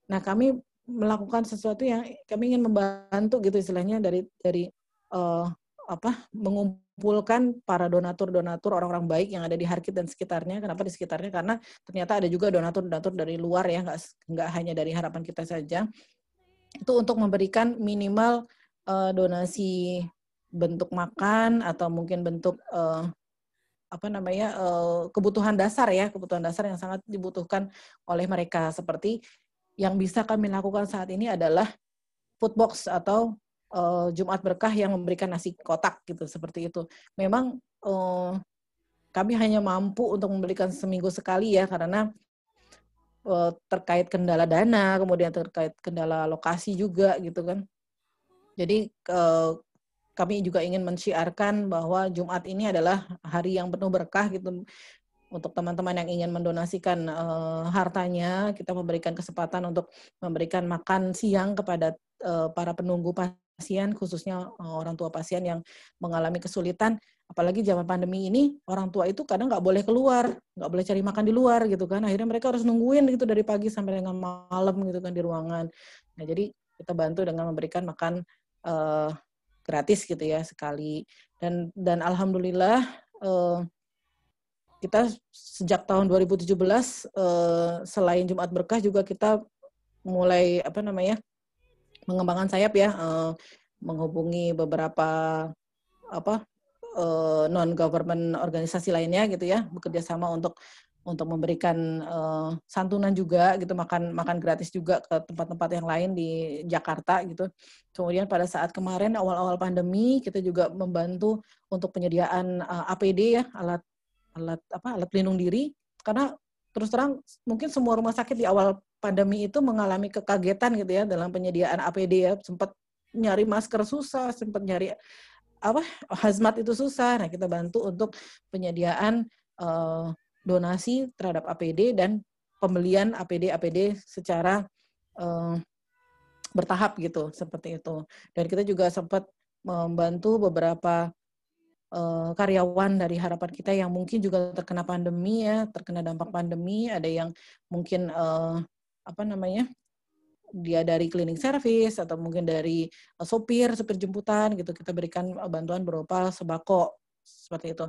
Speaker 1: nah kami melakukan sesuatu yang kami ingin membantu gitu istilahnya dari dari uh, apa mengumpulkan para donatur donatur orang-orang baik yang ada di Harkit dan sekitarnya kenapa di sekitarnya karena ternyata ada juga donatur donatur dari luar ya nggak nggak hanya dari harapan kita saja itu untuk memberikan minimal uh, donasi bentuk makan atau mungkin bentuk uh, apa namanya eh, kebutuhan dasar ya kebutuhan dasar yang sangat dibutuhkan oleh mereka seperti yang bisa kami lakukan saat ini adalah food box atau eh, Jumat berkah yang memberikan nasi kotak gitu seperti itu. Memang eh, kami hanya mampu untuk memberikan seminggu sekali ya karena terkait kendala dana, kemudian terkait kendala lokasi juga gitu kan. Jadi kami juga ingin mensiarkan bahwa Jumat ini adalah hari yang penuh berkah gitu untuk teman-teman yang ingin mendonasikan uh, hartanya, kita memberikan kesempatan untuk memberikan makan siang kepada uh, para penunggu pasien, khususnya uh, orang tua pasien yang mengalami kesulitan. Apalagi zaman pandemi ini, orang tua itu kadang nggak boleh keluar, nggak boleh cari makan di luar gitu kan. Akhirnya mereka harus nungguin gitu dari pagi sampai dengan malam gitu kan di ruangan. Nah jadi kita bantu dengan memberikan makan gratis gitu ya sekali dan dan alhamdulillah uh, kita sejak tahun 2017 uh, eh, selain Jumat Berkah juga kita mulai apa namanya mengembangkan sayap ya uh, menghubungi beberapa apa uh, non government organisasi lainnya gitu ya bekerja sama untuk untuk memberikan uh, santunan juga gitu makan makan gratis juga ke tempat-tempat yang lain di Jakarta gitu. Kemudian pada saat kemarin awal-awal pandemi kita juga membantu untuk penyediaan uh, eh, APD ya alat alat apa alat pelindung diri karena terus terang mungkin semua rumah sakit di awal pandemi itu mengalami kekagetan gitu ya dalam penyediaan APD ya sempat nyari masker susah, sempat nyari apa hazmat itu susah. Nah, kita bantu untuk penyediaan eh, donasi terhadap APD dan pembelian APD-APD secara uh, bertahap gitu seperti itu. Dan kita juga sempat membantu beberapa uh, karyawan dari harapan kita yang mungkin juga terkena pandemi ya, terkena dampak pandemi, ada yang mungkin uh, apa namanya? dia dari cleaning service atau mungkin dari sopir, sopir jemputan gitu kita berikan bantuan berupa sembako seperti itu.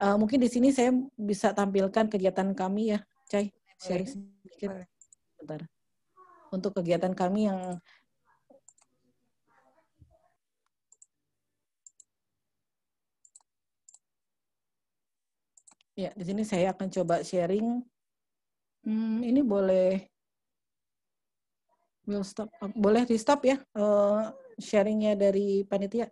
Speaker 1: Uh, mungkin di sini saya bisa tampilkan kegiatan kami ya, Cai. Sharing sedikit. Bentar. Untuk kegiatan kami yang Ya, di sini saya akan coba sharing. Hmm, ini boleh will stop, boleh di stop ya uh, sharingnya dari panitia.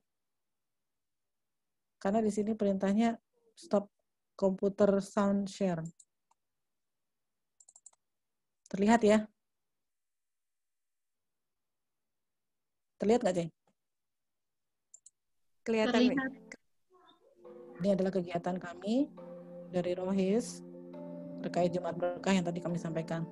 Speaker 1: Karena di sini perintahnya stop komputer sound share. Terlihat ya? Terlihat nggak, Ceng? Kelihatan. Terlihat. Ini adalah kegiatan kami dari Rohis terkait Jumat Berkah yang tadi kami sampaikan.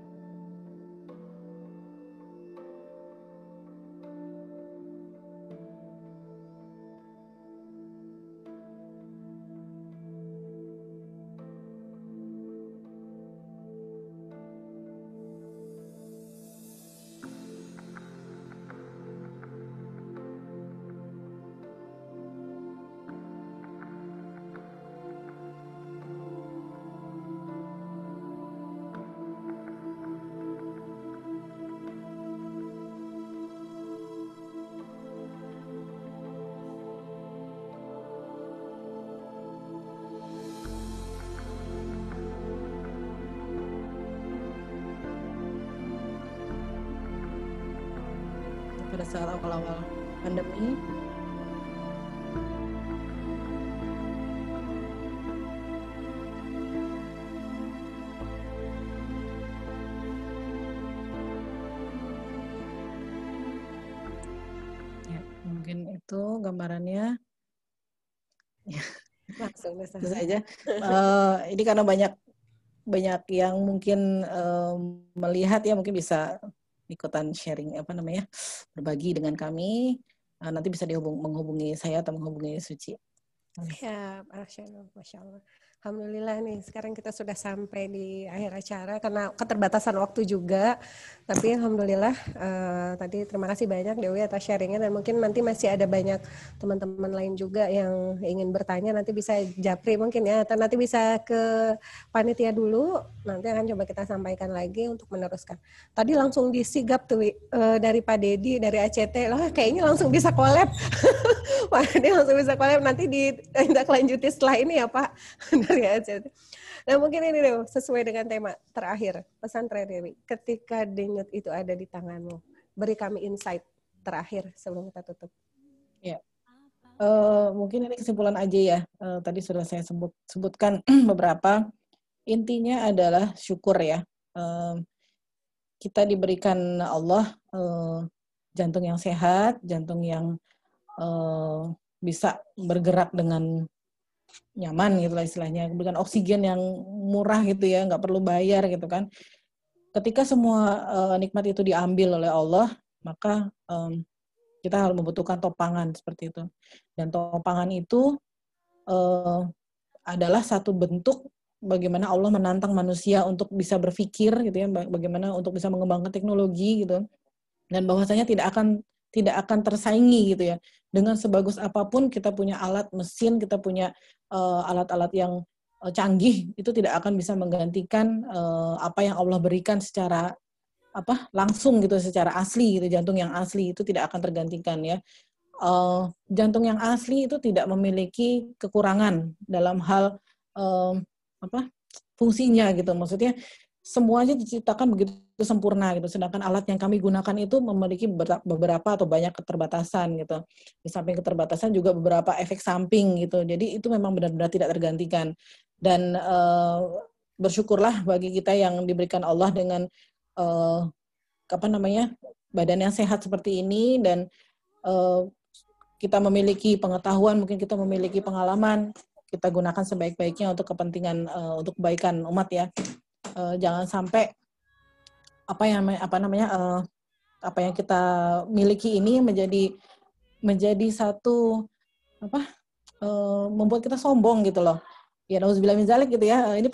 Speaker 2: Terus saja uh,
Speaker 1: ini karena banyak banyak yang mungkin um, melihat ya mungkin bisa ikutan sharing apa namanya berbagi dengan kami uh, nanti bisa dihubung menghubungi saya atau menghubungi Suci.
Speaker 2: Ya, Masya Allah. Alhamdulillah nih, sekarang kita sudah sampai di akhir acara karena keterbatasan waktu juga. Tapi alhamdulillah uh, tadi terima kasih banyak Dewi atas sharingnya dan mungkin nanti masih ada banyak teman-teman lain juga yang ingin bertanya nanti bisa japri mungkin ya atau nanti bisa ke panitia dulu. Nanti akan coba kita sampaikan lagi untuk meneruskan. Tadi langsung disigap tuh uh, dari Pak Dedi dari ACT, loh kayaknya langsung bisa collab. Pak Dedi langsung bisa collab nanti di ditindak lanjuti setelah ini ya Pak ya ACT. Nah mungkin ini deh sesuai dengan tema terakhir pesan terakhir Dewi. Ketika denyut itu ada di tanganmu, beri kami insight terakhir sebelum kita tutup.
Speaker 1: Ya. Uh, mungkin ini kesimpulan aja ya. Uh, tadi sudah saya sebut sebutkan beberapa. Intinya adalah syukur ya. Uh, kita diberikan Allah uh, jantung yang sehat, jantung yang uh, bisa bergerak dengan nyaman gitu lah istilahnya bukan oksigen yang murah gitu ya nggak perlu bayar gitu kan ketika semua uh, nikmat itu diambil oleh Allah maka um, kita harus membutuhkan topangan seperti itu dan topangan itu uh, adalah satu bentuk bagaimana Allah menantang manusia untuk bisa berpikir gitu ya bagaimana untuk bisa mengembangkan teknologi gitu dan bahwasanya tidak akan tidak akan tersaingi gitu ya dengan sebagus apapun kita punya alat mesin, kita punya eh, alat-alat uh, yang uh, canggih itu tidak akan bisa menggantikan uh, apa yang Allah berikan secara apa langsung gitu secara asli gitu jantung yang asli itu tidak akan tergantikan ya uh, jantung yang asli itu tidak memiliki kekurangan dalam hal uh, apa fungsinya gitu maksudnya semuanya diciptakan begitu itu sempurna gitu. Sedangkan alat yang kami gunakan itu memiliki beberapa atau banyak keterbatasan gitu. Di samping keterbatasan juga beberapa efek samping gitu. Jadi itu memang benar-benar tidak tergantikan. Dan uh, bersyukurlah bagi kita yang diberikan Allah dengan uh, apa namanya badan yang sehat seperti ini dan uh, kita memiliki pengetahuan, mungkin kita memiliki pengalaman, kita gunakan sebaik-baiknya untuk kepentingan uh, untuk kebaikan umat ya. Uh, jangan sampai apa yang apa namanya uh, apa yang kita miliki ini menjadi menjadi satu apa uh, membuat kita sombong gitu loh ya nauzubillah min gitu ya. Eh, ini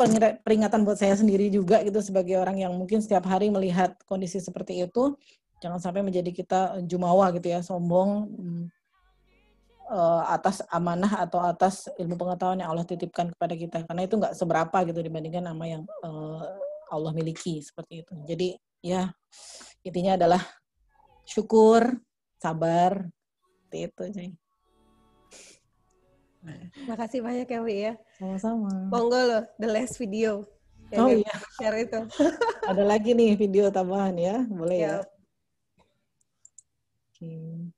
Speaker 1: peringatan buat saya sendiri juga gitu sebagai orang yang mungkin setiap hari melihat kondisi seperti itu jangan sampai menjadi kita jumawa gitu ya, sombong mm, atas amanah atau atas ilmu pengetahuan yang Allah titipkan kepada kita karena itu nggak seberapa gitu dibandingkan sama yang Allah miliki seperti itu. Jadi ya intinya adalah syukur, sabar, seperti itu sih.
Speaker 2: Terima kasih banyak ya Wi ya.
Speaker 1: Sama-sama. Monggo
Speaker 2: lo the last video. Yang oh iya. Share itu.
Speaker 1: Ada lagi nih video tambahan ya, boleh ya. Oke. Okay.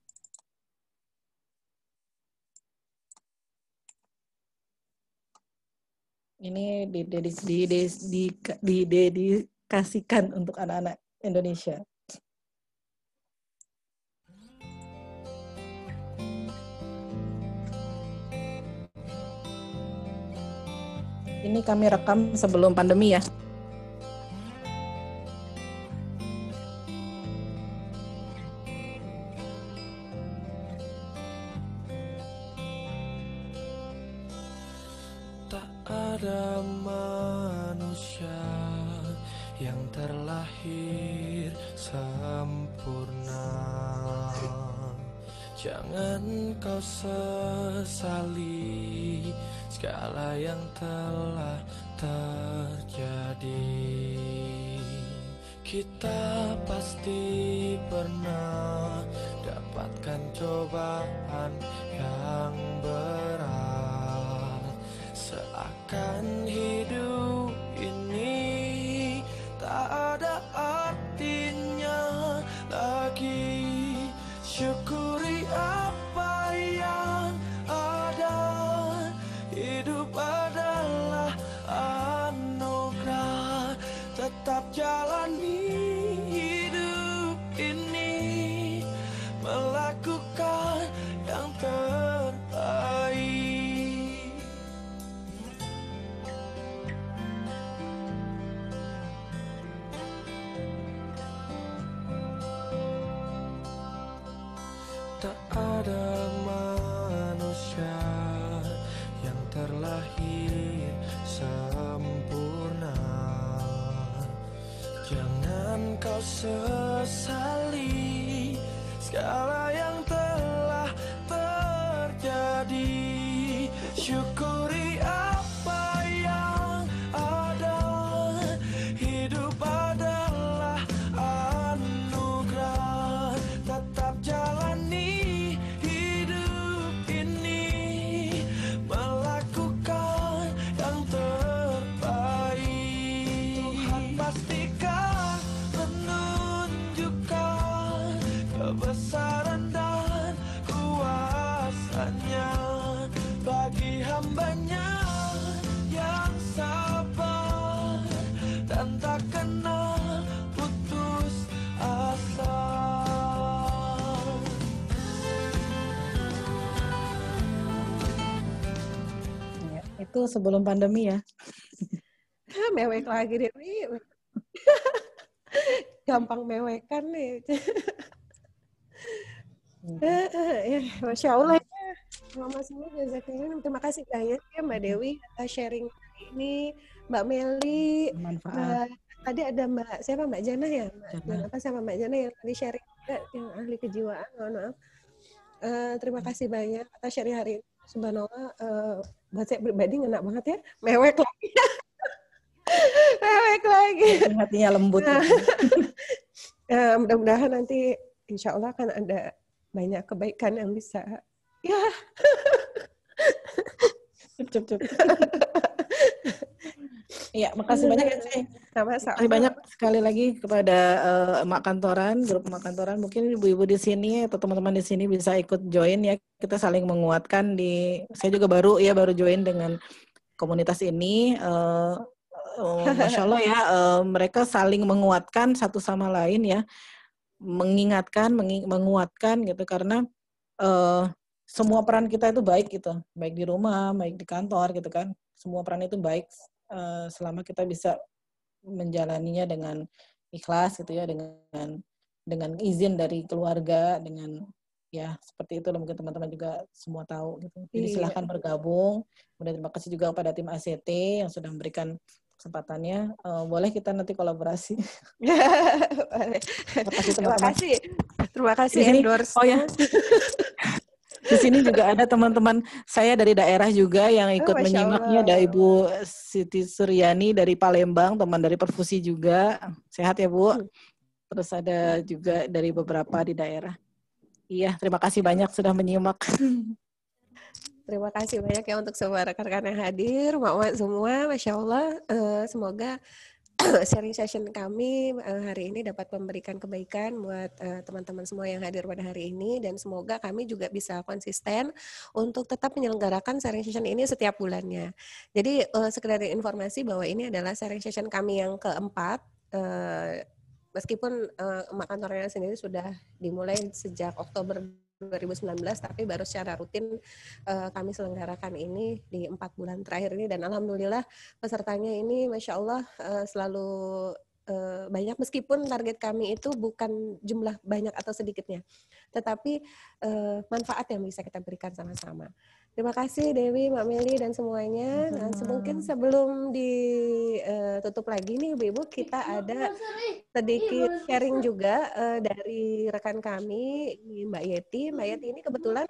Speaker 1: ini didedikasikan untuk anak-anak Indonesia. Ini kami rekam sebelum pandemi ya.
Speaker 8: kau sesali segala yang telah terjadi kita pasti pernah dapatkan cobaan
Speaker 2: sebelum pandemi ya. Ah, mewek lagi deh. Gampang mewekan nih. ya, Masya Allah ya. Mama semua jazakallah. Terima kasih banyak ya Mbak hmm. Dewi atas sharing ini. Mbak Meli. Manfaat. Mbak, eh, tadi ada Mbak siapa Mbak Jana ya? Mbak Jana apa sama Mbak Jana yang tadi sharing juga yang ahli kejiwaan. Mohon maaf. Uh, terima hmm. kasih banyak atas sharing hari ini. Subhanallah uh, bahasa pribadi enak banget ya mewek lagi mewek lagi iya, hatinya lembut nah, ya, mudah-mudahan nanti insya Allah akan ada banyak kebaikan yang bisa ya cup cup Iya, makasih banyak ya, Ceng. Sama-sama. Terima banyak
Speaker 1: sekali lagi kepada uh, emak kantoran, grup emak kantoran. Mungkin ibu-ibu di sini atau teman-teman di sini bisa ikut join ya. Kita saling menguatkan di saya juga baru ya baru join dengan komunitas ini uh, Masya Allah ya, eh, mereka saling menguatkan satu sama lain ya, mengingatkan, menguatkan gitu karena uh, semua peran kita itu baik gitu, baik di rumah, baik di kantor gitu kan, semua peran itu baik Eh, selama kita bisa menjalaninya dengan ikhlas gitu ya dengan dengan izin dari keluarga dengan ya seperti itu mungkin teman-teman juga semua tahu gitu. Jadi iya. silahkan bergabung. Kemudian terima kasih juga kepada tim ACT yang sudah memberikan kesempatannya. Uh, boleh kita nanti kolaborasi.
Speaker 2: terima kasih. Terima kasih. Terima kasih endorse. Oh ya.
Speaker 1: Di sini juga ada teman-teman saya dari daerah juga yang oh, ikut oh, menyimaknya ada Ibu Siti Suryani dari Palembang, teman dari perfusi juga. Sehat ya, Bu. Hmm. Terus ada juga dari beberapa di daerah. Iya, terima kasih banyak sudah menyimak.
Speaker 2: Terima kasih banyak ya untuk semua rekan-rekan yang hadir, mak semua, masya Allah. Eh, semoga sharing session kami eh, hari ini dapat memberikan kebaikan buat eh, teman-teman semua yang hadir pada hari ini dan semoga kami juga bisa konsisten untuk tetap menyelenggarakan sharing session ini setiap bulannya. Jadi uh, sekedar informasi bahwa ini adalah sharing session kami yang keempat meskipun uh, kantornya sendiri sudah dimulai sejak Oktober 2019 tapi baru secara rutin uh, kami selenggarakan ini di empat bulan terakhir ini dan alhamdulillah pesertanya ini masya Allah uh, selalu uh, banyak meskipun target kami itu bukan jumlah banyak atau sedikitnya tetapi uh, manfaat yang bisa kita berikan sama-sama. Terima kasih Dewi, Mbak Meli dan semuanya. Hmm. Nah, mungkin sebelum ditutup eh, lagi nih Ibu-ibu, kita iya, ada iya, sedikit sharing juga eh, dari rekan kami Mbak Yeti. Mbak Yeti ini kebetulan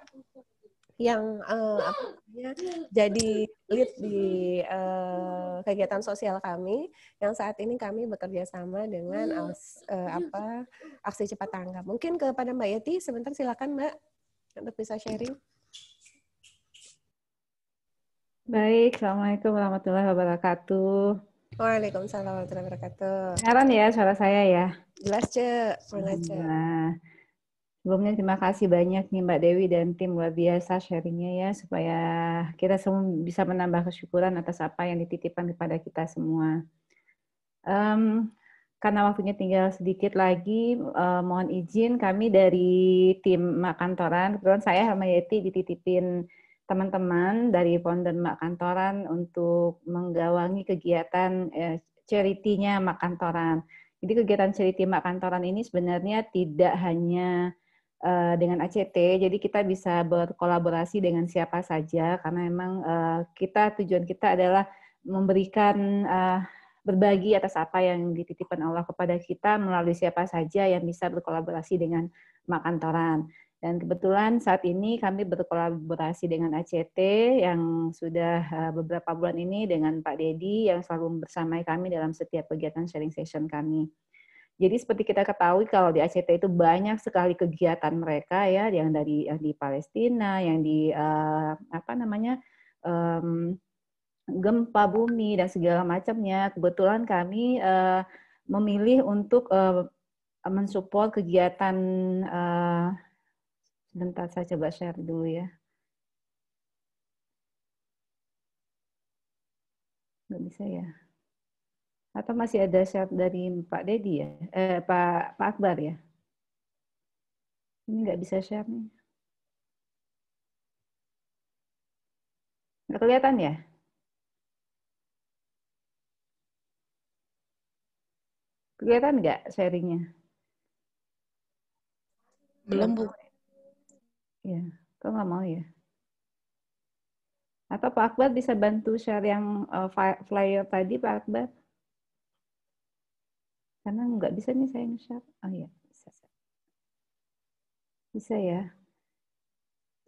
Speaker 2: yang uh, apa namanya jadi lead di uh, kegiatan sosial kami yang saat ini kami bekerja sama dengan uh, apa aksi cepat tanggap. Mungkin kepada Mbak Yeti sebentar silakan Mbak untuk bisa sharing.
Speaker 6: Baik, Assalamualaikum warahmatullahi wabarakatuh.
Speaker 2: Waalaikumsalam warahmatullahi wabarakatuh. Heran ya suara
Speaker 6: saya ya. Jelas, Cek. Nah, sebelumnya terima kasih banyak nih Mbak Dewi dan tim luar biasa sharingnya ya, supaya kita semua bisa menambah kesyukuran atas apa yang dititipkan kepada kita semua. Um, karena waktunya tinggal sedikit lagi, uh, mohon izin kami dari tim kantoran, kebetulan saya sama Yeti dititipin teman-teman dari Founder Mak Kantoran untuk menggawangi kegiatan eh, charity-nya Mak Kantoran. Jadi kegiatan charity Mak Kantoran ini sebenarnya tidak hanya eh, dengan ACT, jadi kita bisa berkolaborasi dengan siapa saja karena memang eh, kita tujuan kita adalah memberikan eh, berbagi atas apa yang dititipkan Allah kepada kita melalui siapa saja yang bisa berkolaborasi dengan Mak Kantoran. Dan kebetulan saat ini kami berkolaborasi dengan ACT yang sudah eh, beberapa bulan ini dengan Pak Dedi yang selalu bersama kami dalam setiap kegiatan sharing session kami. Jadi seperti kita ketahui kalau di ACT itu banyak sekali kegiatan mereka ya yang dari yang eh, di Palestina, yang di uh, apa namanya um, gempa bumi dan segala macamnya. Kebetulan kami uh, memilih untuk uh, mensupport kegiatan uh, Sebentar saya coba share dulu ya. Gak bisa ya. Atau masih ada share dari Pak Dedi ya? Eh, Pak, Pak Akbar ya? Ini nggak bisa share nih. Nggak kelihatan ya? Kelihatan nggak sharingnya?
Speaker 3: Belum, Bu. Ya,
Speaker 6: kok nggak mau ya? Atau Pak Akbar bisa bantu share yang uh, flyer tadi, Pak Akbar? Karena nggak bisa nih saya share. Oh ya, bisa. Bisa ya.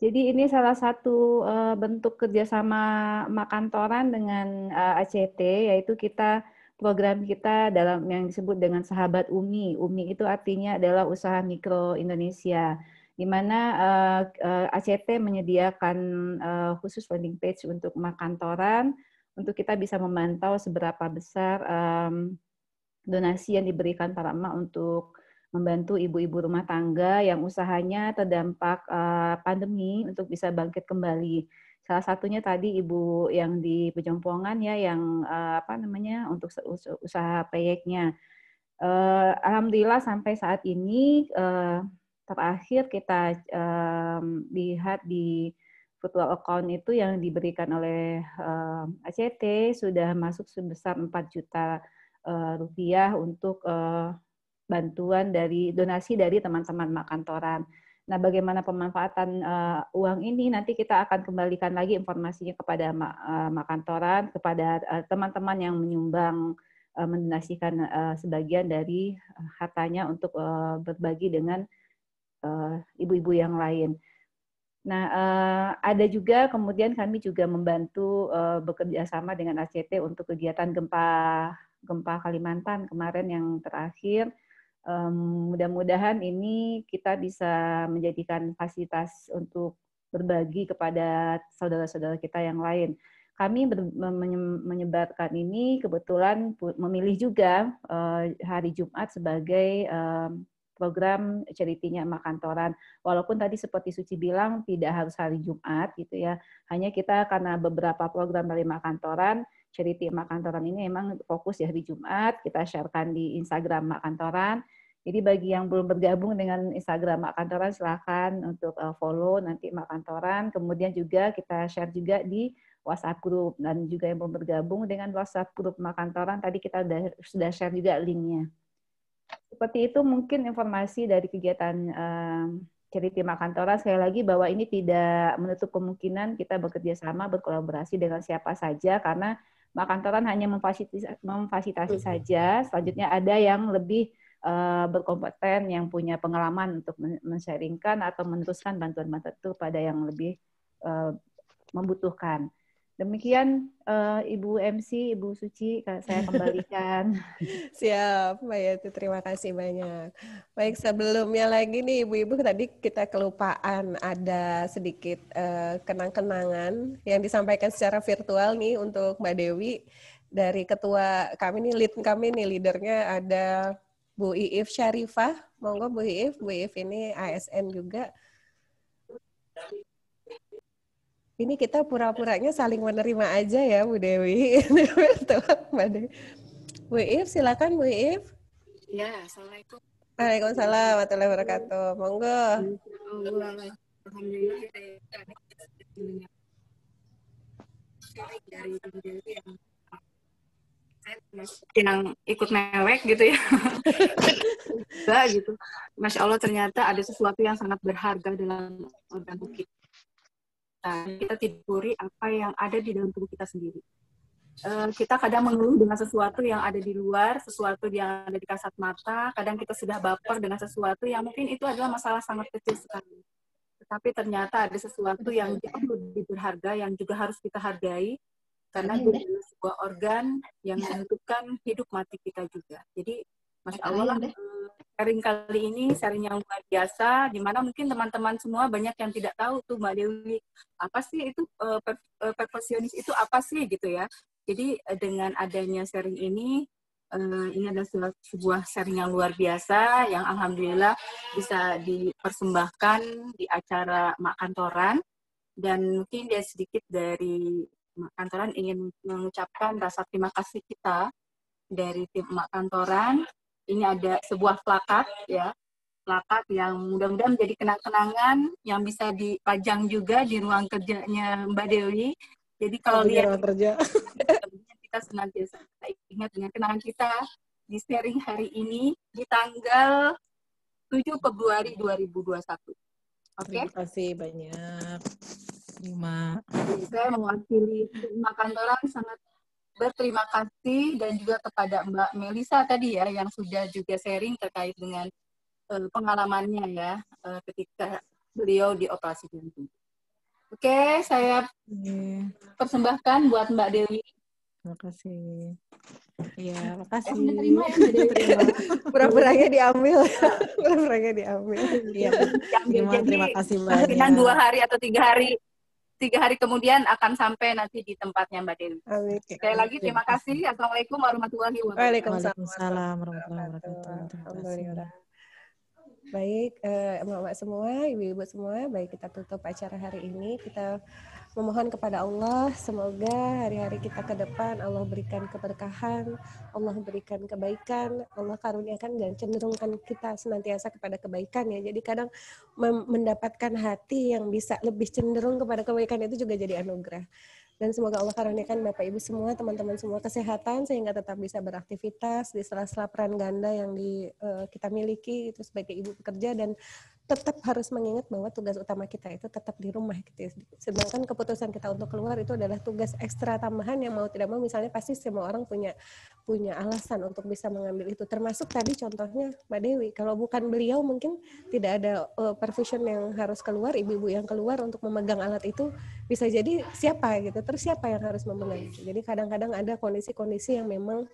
Speaker 6: Jadi ini salah satu uh, bentuk kerjasama makantoran dengan uh, eh, ACT, yaitu kita program kita dalam yang disebut dengan Sahabat Umi. Umi itu artinya adalah usaha mikro Indonesia di mana uh, eh, eh, ACT menyediakan uh, khusus landing page untuk makantoran untuk kita bisa memantau seberapa besar um, donasi yang diberikan para emak untuk membantu ibu-ibu rumah tangga yang usahanya terdampak uh, pandemi untuk bisa bangkit kembali. Salah satunya tadi ibu yang di Pejompongan ya yang uh, apa namanya untuk usaha peyeknya Uh, Alhamdulillah sampai saat ini uh, terakhir kita um, lihat di virtual account itu yang diberikan oleh um, ACT sudah masuk sebesar 4 juta uh, rupiah untuk uh, bantuan dari donasi dari teman-teman makantoran. Nah, bagaimana pemanfaatan uh, uang ini nanti kita akan kembalikan lagi informasinya kepada ma uh, makantoran, kepada teman-teman uh, yang menyumbang uh, mendonasikan uh, sebagian dari hartanya untuk uh, berbagi dengan Eh, ibu-ibu uh, yang lain. Nah, uh, ada juga kemudian kami juga membantu uh, bekerja sama dengan ACT untuk kegiatan gempa gempa Kalimantan kemarin yang terakhir. Um, mudah-mudahan ini kita bisa menjadikan fasilitas untuk berbagi kepada saudara-saudara kita yang lain. Kami menyebarkan ini kebetulan memilih juga hari Jumat sebagai program ceritinya Makantoran, emak kantoran. Walaupun tadi seperti Suci bilang tidak harus hari Jumat gitu ya. Hanya kita karena beberapa program dari emak kantoran, Makantoran emak kantoran ini memang fokus ya di Jumat, kita sharekan di Instagram emak kantoran. Jadi bagi yang belum bergabung dengan Instagram Mak Kantoran silahkan untuk eh, follow nanti Mak Kantoran. Kemudian juga kita share juga di WhatsApp group dan juga yang belum bergabung dengan WhatsApp grup Mak Kantoran tadi kita sudah sudah share juga linknya. Seperti itu mungkin informasi dari kegiatan um, charity Makantora sekali lagi bahwa ini tidak menutup kemungkinan kita bekerja sama berkolaborasi dengan siapa saja karena Makantoran hanya memfasilitasi, memfasilitasi saja. Selanjutnya ada yang lebih uh, berkompeten yang punya pengalaman untuk mensharingkan atau meneruskan bantuan-bantuan itu pada yang lebih uh, membutuhkan. Demikian uh, Ibu MC, Ibu Suci, saya kembalikan. Siap,
Speaker 2: Mbak Yati, terima kasih banyak. Baik, sebelumnya lagi nih Ibu-Ibu, tadi kita kelupaan ada sedikit uh, kenang-kenangan yang disampaikan secara virtual nih untuk Mbak Dewi. Dari ketua kami nih, lead kami nih, leadernya ada Bu Iif Syarifah. Monggo Bu Iif, Bu Iif ini ASN juga ini kita pura-puranya saling menerima aja ya Bu Dewi. Bu If, silakan Bu If.
Speaker 5: Ya, Assalamualaikum.
Speaker 2: Waalaikumsalam warahmatullahi wabarakatuh. Monggo.
Speaker 5: Alhamdulillah ya, dari yang ikut mewek gitu ya. gitu. Masya Allah ternyata ada sesuatu yang sangat berharga dalam organ kita kita. Kita tiduri apa yang ada di dalam tubuh kita sendiri. Eh, kita kadang mengeluh dengan sesuatu yang ada di luar, sesuatu yang ada di kasat mata. Kadang kita sudah baper dengan sesuatu yang mungkin itu adalah masalah sangat kecil sekali. Tetapi ternyata ada sesuatu yang jauh lebih berharga yang juga harus kita hargai karena itu sebuah organ yang menentukan hidup mati kita juga. Jadi Masya Allah deh. Sharing kali ini sharing yang luar biasa, dimana mungkin teman-teman semua banyak yang tidak tahu tuh Mbak Dewi apa sih itu uh, perfeksionis itu apa sih gitu ya. Jadi eh, dengan adanya sharing ini, uh, ini adalah sebuah, sebuah sharing yang luar biasa yang alhamdulillah bisa dipersembahkan di acara mak kantoran dan mungkin dia sedikit dari mak kantoran ingin mengucapkan rasa terima kasih kita dari tim mak kantoran ini ada sebuah plakat ya plakat yang mudah-mudahan menjadi kenang-kenangan yang bisa dipajang juga di ruang kerjanya Mbak Dewi. Jadi kalau oh, lihat kerja kita senantiasa ingat dengan kenangan kita di sharing hari ini di tanggal 7 Februari 2021. Oke. Okay? Terima kasih banyak. Terima. Saya mewakili kantoran sangat berterima kasih dan juga kepada Mbak Melisa tadi ya yang sudah juga sharing terkait dengan uh, pengalamannya ya uh, ketika beliau di operasi jantung. Oke, okay, saya iya. persembahkan buat Mbak Dewi. Terima kasih. Iya, makasih. Ya, terima ya, terima.
Speaker 2: Pura-puranya diambil. Pura-puranya diambil. Iya.
Speaker 5: iya terima, terima kasih banyak. Dengan dua hari atau tiga hari tiga hari kemudian akan sampai nanti di tempatnya Mbak Dewi. Amin. Sekali lagi terima kasih. Assalamualaikum warahmatullahi wabarakatuh. Waalaikumsalam
Speaker 2: warahmatullahi wabarakatuh. Terima kasih. Baik, eh, emak-emak semua, ibu-ibu semua, baik kita tutup acara hari ini. Kita memohon kepada Allah semoga hari-hari kita ke depan Allah berikan keberkahan, Allah berikan kebaikan, Allah karuniakan dan cenderungkan kita senantiasa kepada kebaikan ya. Jadi kadang mendapatkan hati yang bisa lebih cenderung kepada kebaikan itu juga jadi anugerah. Dan semoga Allah karuniakan Bapak Ibu semua, teman-teman semua kesehatan sehingga tetap bisa beraktivitas di sela-sela peran ganda yang di, uh, kita miliki itu sebagai ibu pekerja dan tetap harus mengingat bahwa tugas utama kita itu tetap di rumah gitu ya. Sedangkan keputusan kita untuk keluar itu adalah tugas ekstra tambahan yang mau tidak mau misalnya pasti semua orang punya punya alasan untuk bisa mengambil itu. Termasuk tadi contohnya Mbak Dewi, kalau bukan beliau mungkin tidak ada uh, perfusion yang harus keluar, ibu-ibu yang keluar untuk memegang alat itu bisa jadi siapa gitu. Terus siapa yang harus memegang? Jadi kadang-kadang ada kondisi-kondisi yang memang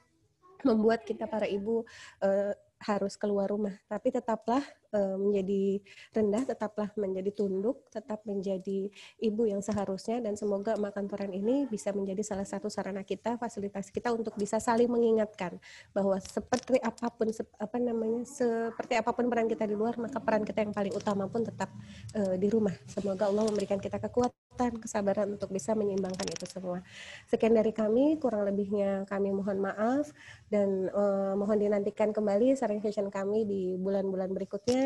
Speaker 2: membuat kita para ibu uh, harus keluar rumah. Tapi tetaplah Eh, menjadi rendah, tetaplah menjadi tunduk, tetap menjadi ibu yang seharusnya dan semoga makan peran ini bisa menjadi salah satu sarana kita, fasilitas kita untuk bisa saling mengingatkan bahwa seperti apapun se apa namanya seperti apapun peran kita di luar, maka peran kita yang paling utama pun tetap uh, di rumah. Semoga Allah memberikan kita kekuatan, kesabaran untuk bisa menyeimbangkan itu semua. Sekian dari kami, kurang lebihnya kami mohon maaf dan uh, mohon dinantikan kembali sharing session kami di bulan-bulan berikutnya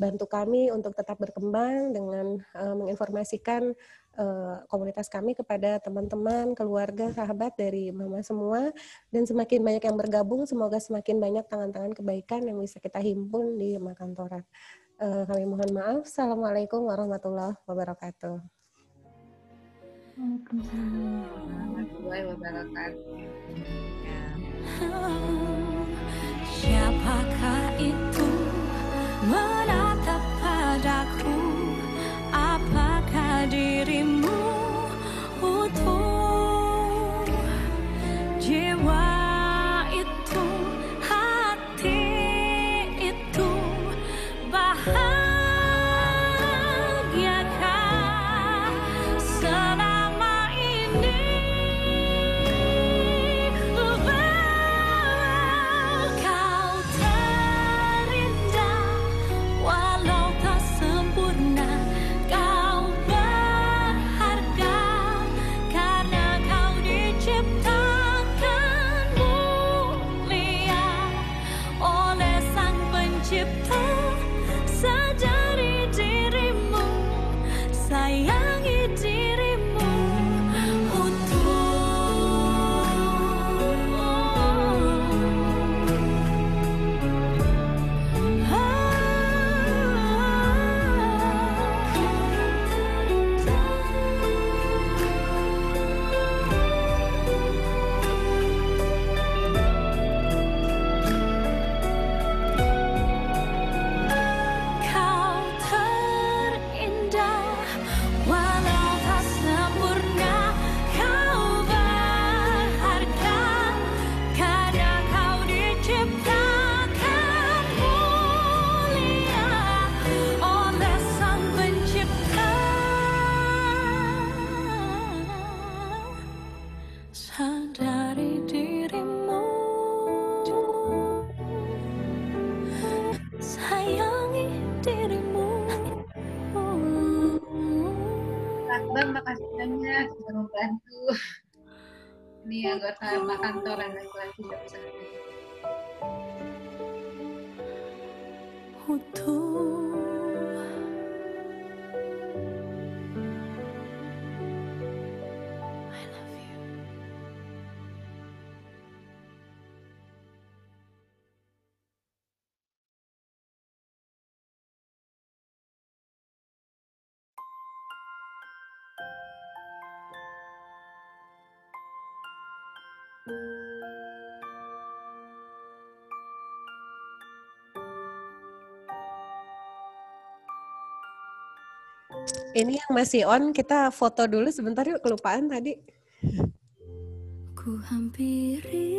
Speaker 2: bantu kami untuk tetap berkembang dengan uh, menginformasikan uh, komunitas kami kepada teman-teman, keluarga, sahabat dari mama semua dan semakin banyak yang bergabung semoga semakin banyak tangan-tangan kebaikan yang bisa kita himpun di Makantoran. Uh, kami mohon maaf. Assalamualaikum warahmatullahi wabarakatuh.
Speaker 3: Waalaikumsalam warahmatullahi wabarakatuh. Siapakah itu? menatap padaku apakah dirimu ini anggota Pak Kantoran laki-laki dari sana. Untuk
Speaker 2: Ini yang masih on, kita foto dulu sebentar yuk, kelupaan tadi.
Speaker 3: Ku hampiri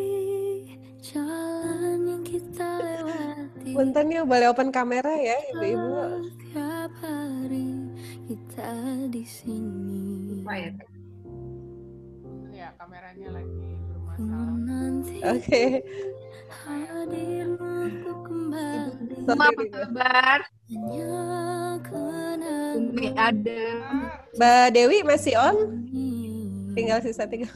Speaker 3: jalan yang kita lewati. Bentar ya, nih, boleh open kamera ya, ibu-ibu. Setiap hari kita di sini. Quiet. Ya, kameranya lagi. Oke. Sama kabar? Ini ada.
Speaker 2: Mbak Dewi masih on? Iya. Tinggal sisa tiga.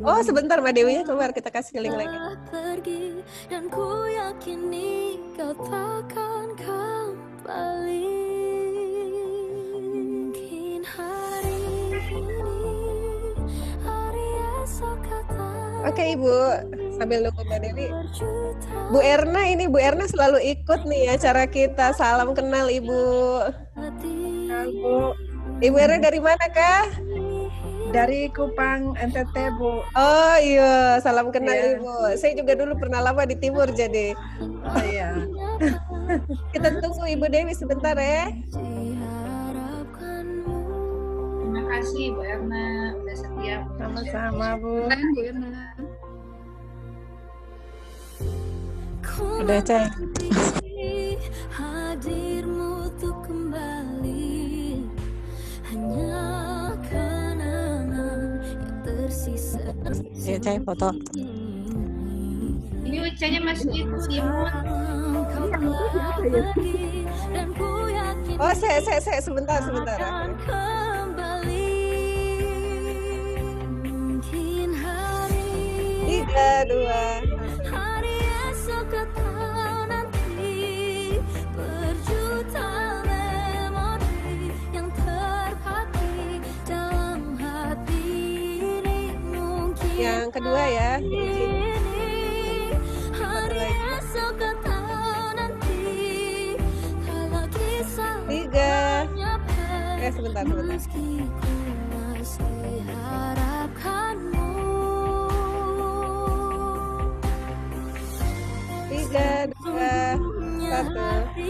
Speaker 3: Oh sebentar Mbak Dewinya keluar kita kasih link lagi. Pergi dan ku yakini kau takkan kembali. Oke okay, Ibu, sambil nunggu Mbak Dewi. Bu Erna ini, Bu Erna selalu
Speaker 2: ikut nih acara kita. Salam kenal Ibu.
Speaker 3: Bu. Ibu Erna dari
Speaker 2: mana kah? Dari Kupang,
Speaker 4: NTT Bu.
Speaker 2: Oh iya, salam kenal yeah. Ibu. Saya juga dulu pernah lama di timur jadi. Oh iya. kita tunggu Ibu Dewi sebentar ya.
Speaker 3: Terima kasih Bu Erna ya. Sama-sama Bu. Ya, Udah cai Hadirmu kembali hanya iya, Ya foto. Ini masih itu Oh, saya, saya, saya, sebentar, sebentar. tiga dua hari esok atau nanti berjuta memori yang terpati dalam hati ini mungkin yang kedua ya ini hari esok nanti kalau kisah tiga ya sebentar sebentar
Speaker 2: tiga dua eh, satu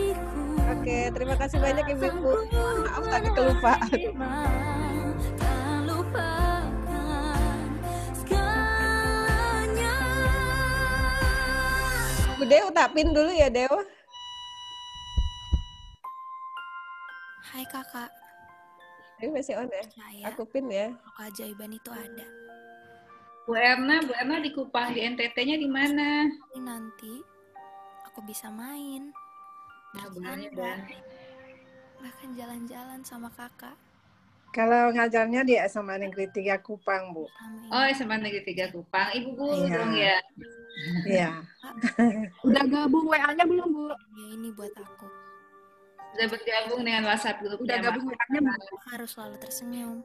Speaker 2: oke terima kasih banyak ibu
Speaker 3: maaf tadi kelupaan udah
Speaker 2: Dew tapin dulu ya dewa. Hai
Speaker 6: kakak. Ini masih on ya? Saya, nah, Aku pin ya. Keajaiban itu ada. Bu Erna, Bu Erna di Kupang di NTT-nya di mana? Nanti aku bisa main iya, bercanda ya, bahkan jalan-jalan sama kakak
Speaker 2: kalau ngajarnya di SMA Negeri 3 Kupang, Bu.
Speaker 6: Oh, SMA Negeri 3 Kupang. Ibu guru iya. dong ya.
Speaker 2: Iya.
Speaker 5: Udah gabung WA-nya belum, Bu? Ya, ini buat aku.
Speaker 6: Udah bergabung
Speaker 5: dengan WhatsApp grup. Udah ya, gabung
Speaker 6: WA-nya belum? Harus selalu tersenyum.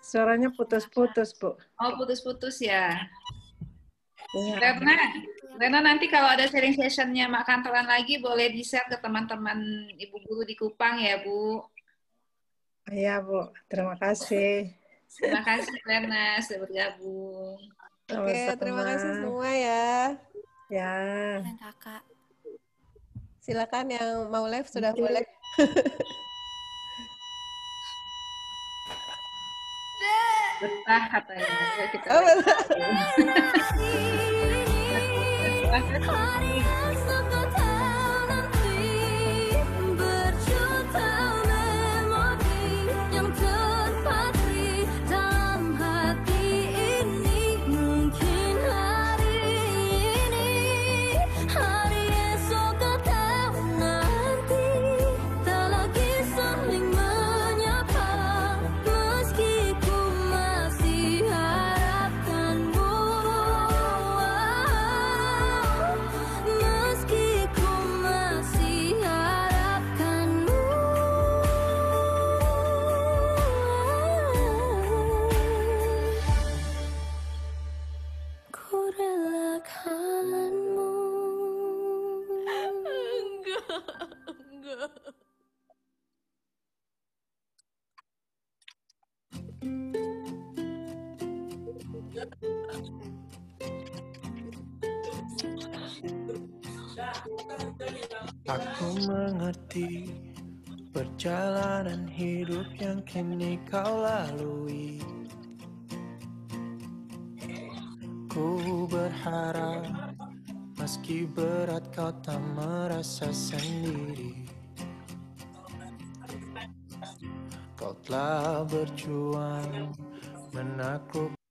Speaker 5: Suaranya putus-putus, Bu.
Speaker 6: Oh, putus-putus ya. Iya. Karena Rena nanti kalau ada sharing sessionnya Mak Kantoran lagi boleh di-share ke teman-teman Ibu Guru di Kupang ya Bu.
Speaker 2: Iya Bu, terima kasih.
Speaker 5: Terima
Speaker 6: kasih Rena sudah bergabung. Oke, terima kasih semua ya.
Speaker 2: Ya. kakak. Silakan yang mau live sudah Oke. boleh.
Speaker 3: Betah katanya. Kita oh, Yeah.
Speaker 8: Aku mengerti perjalanan hidup yang kini kau lalui. Ku berharap meski berat kau tak merasa sendiri. Kau telah berjuang menakluk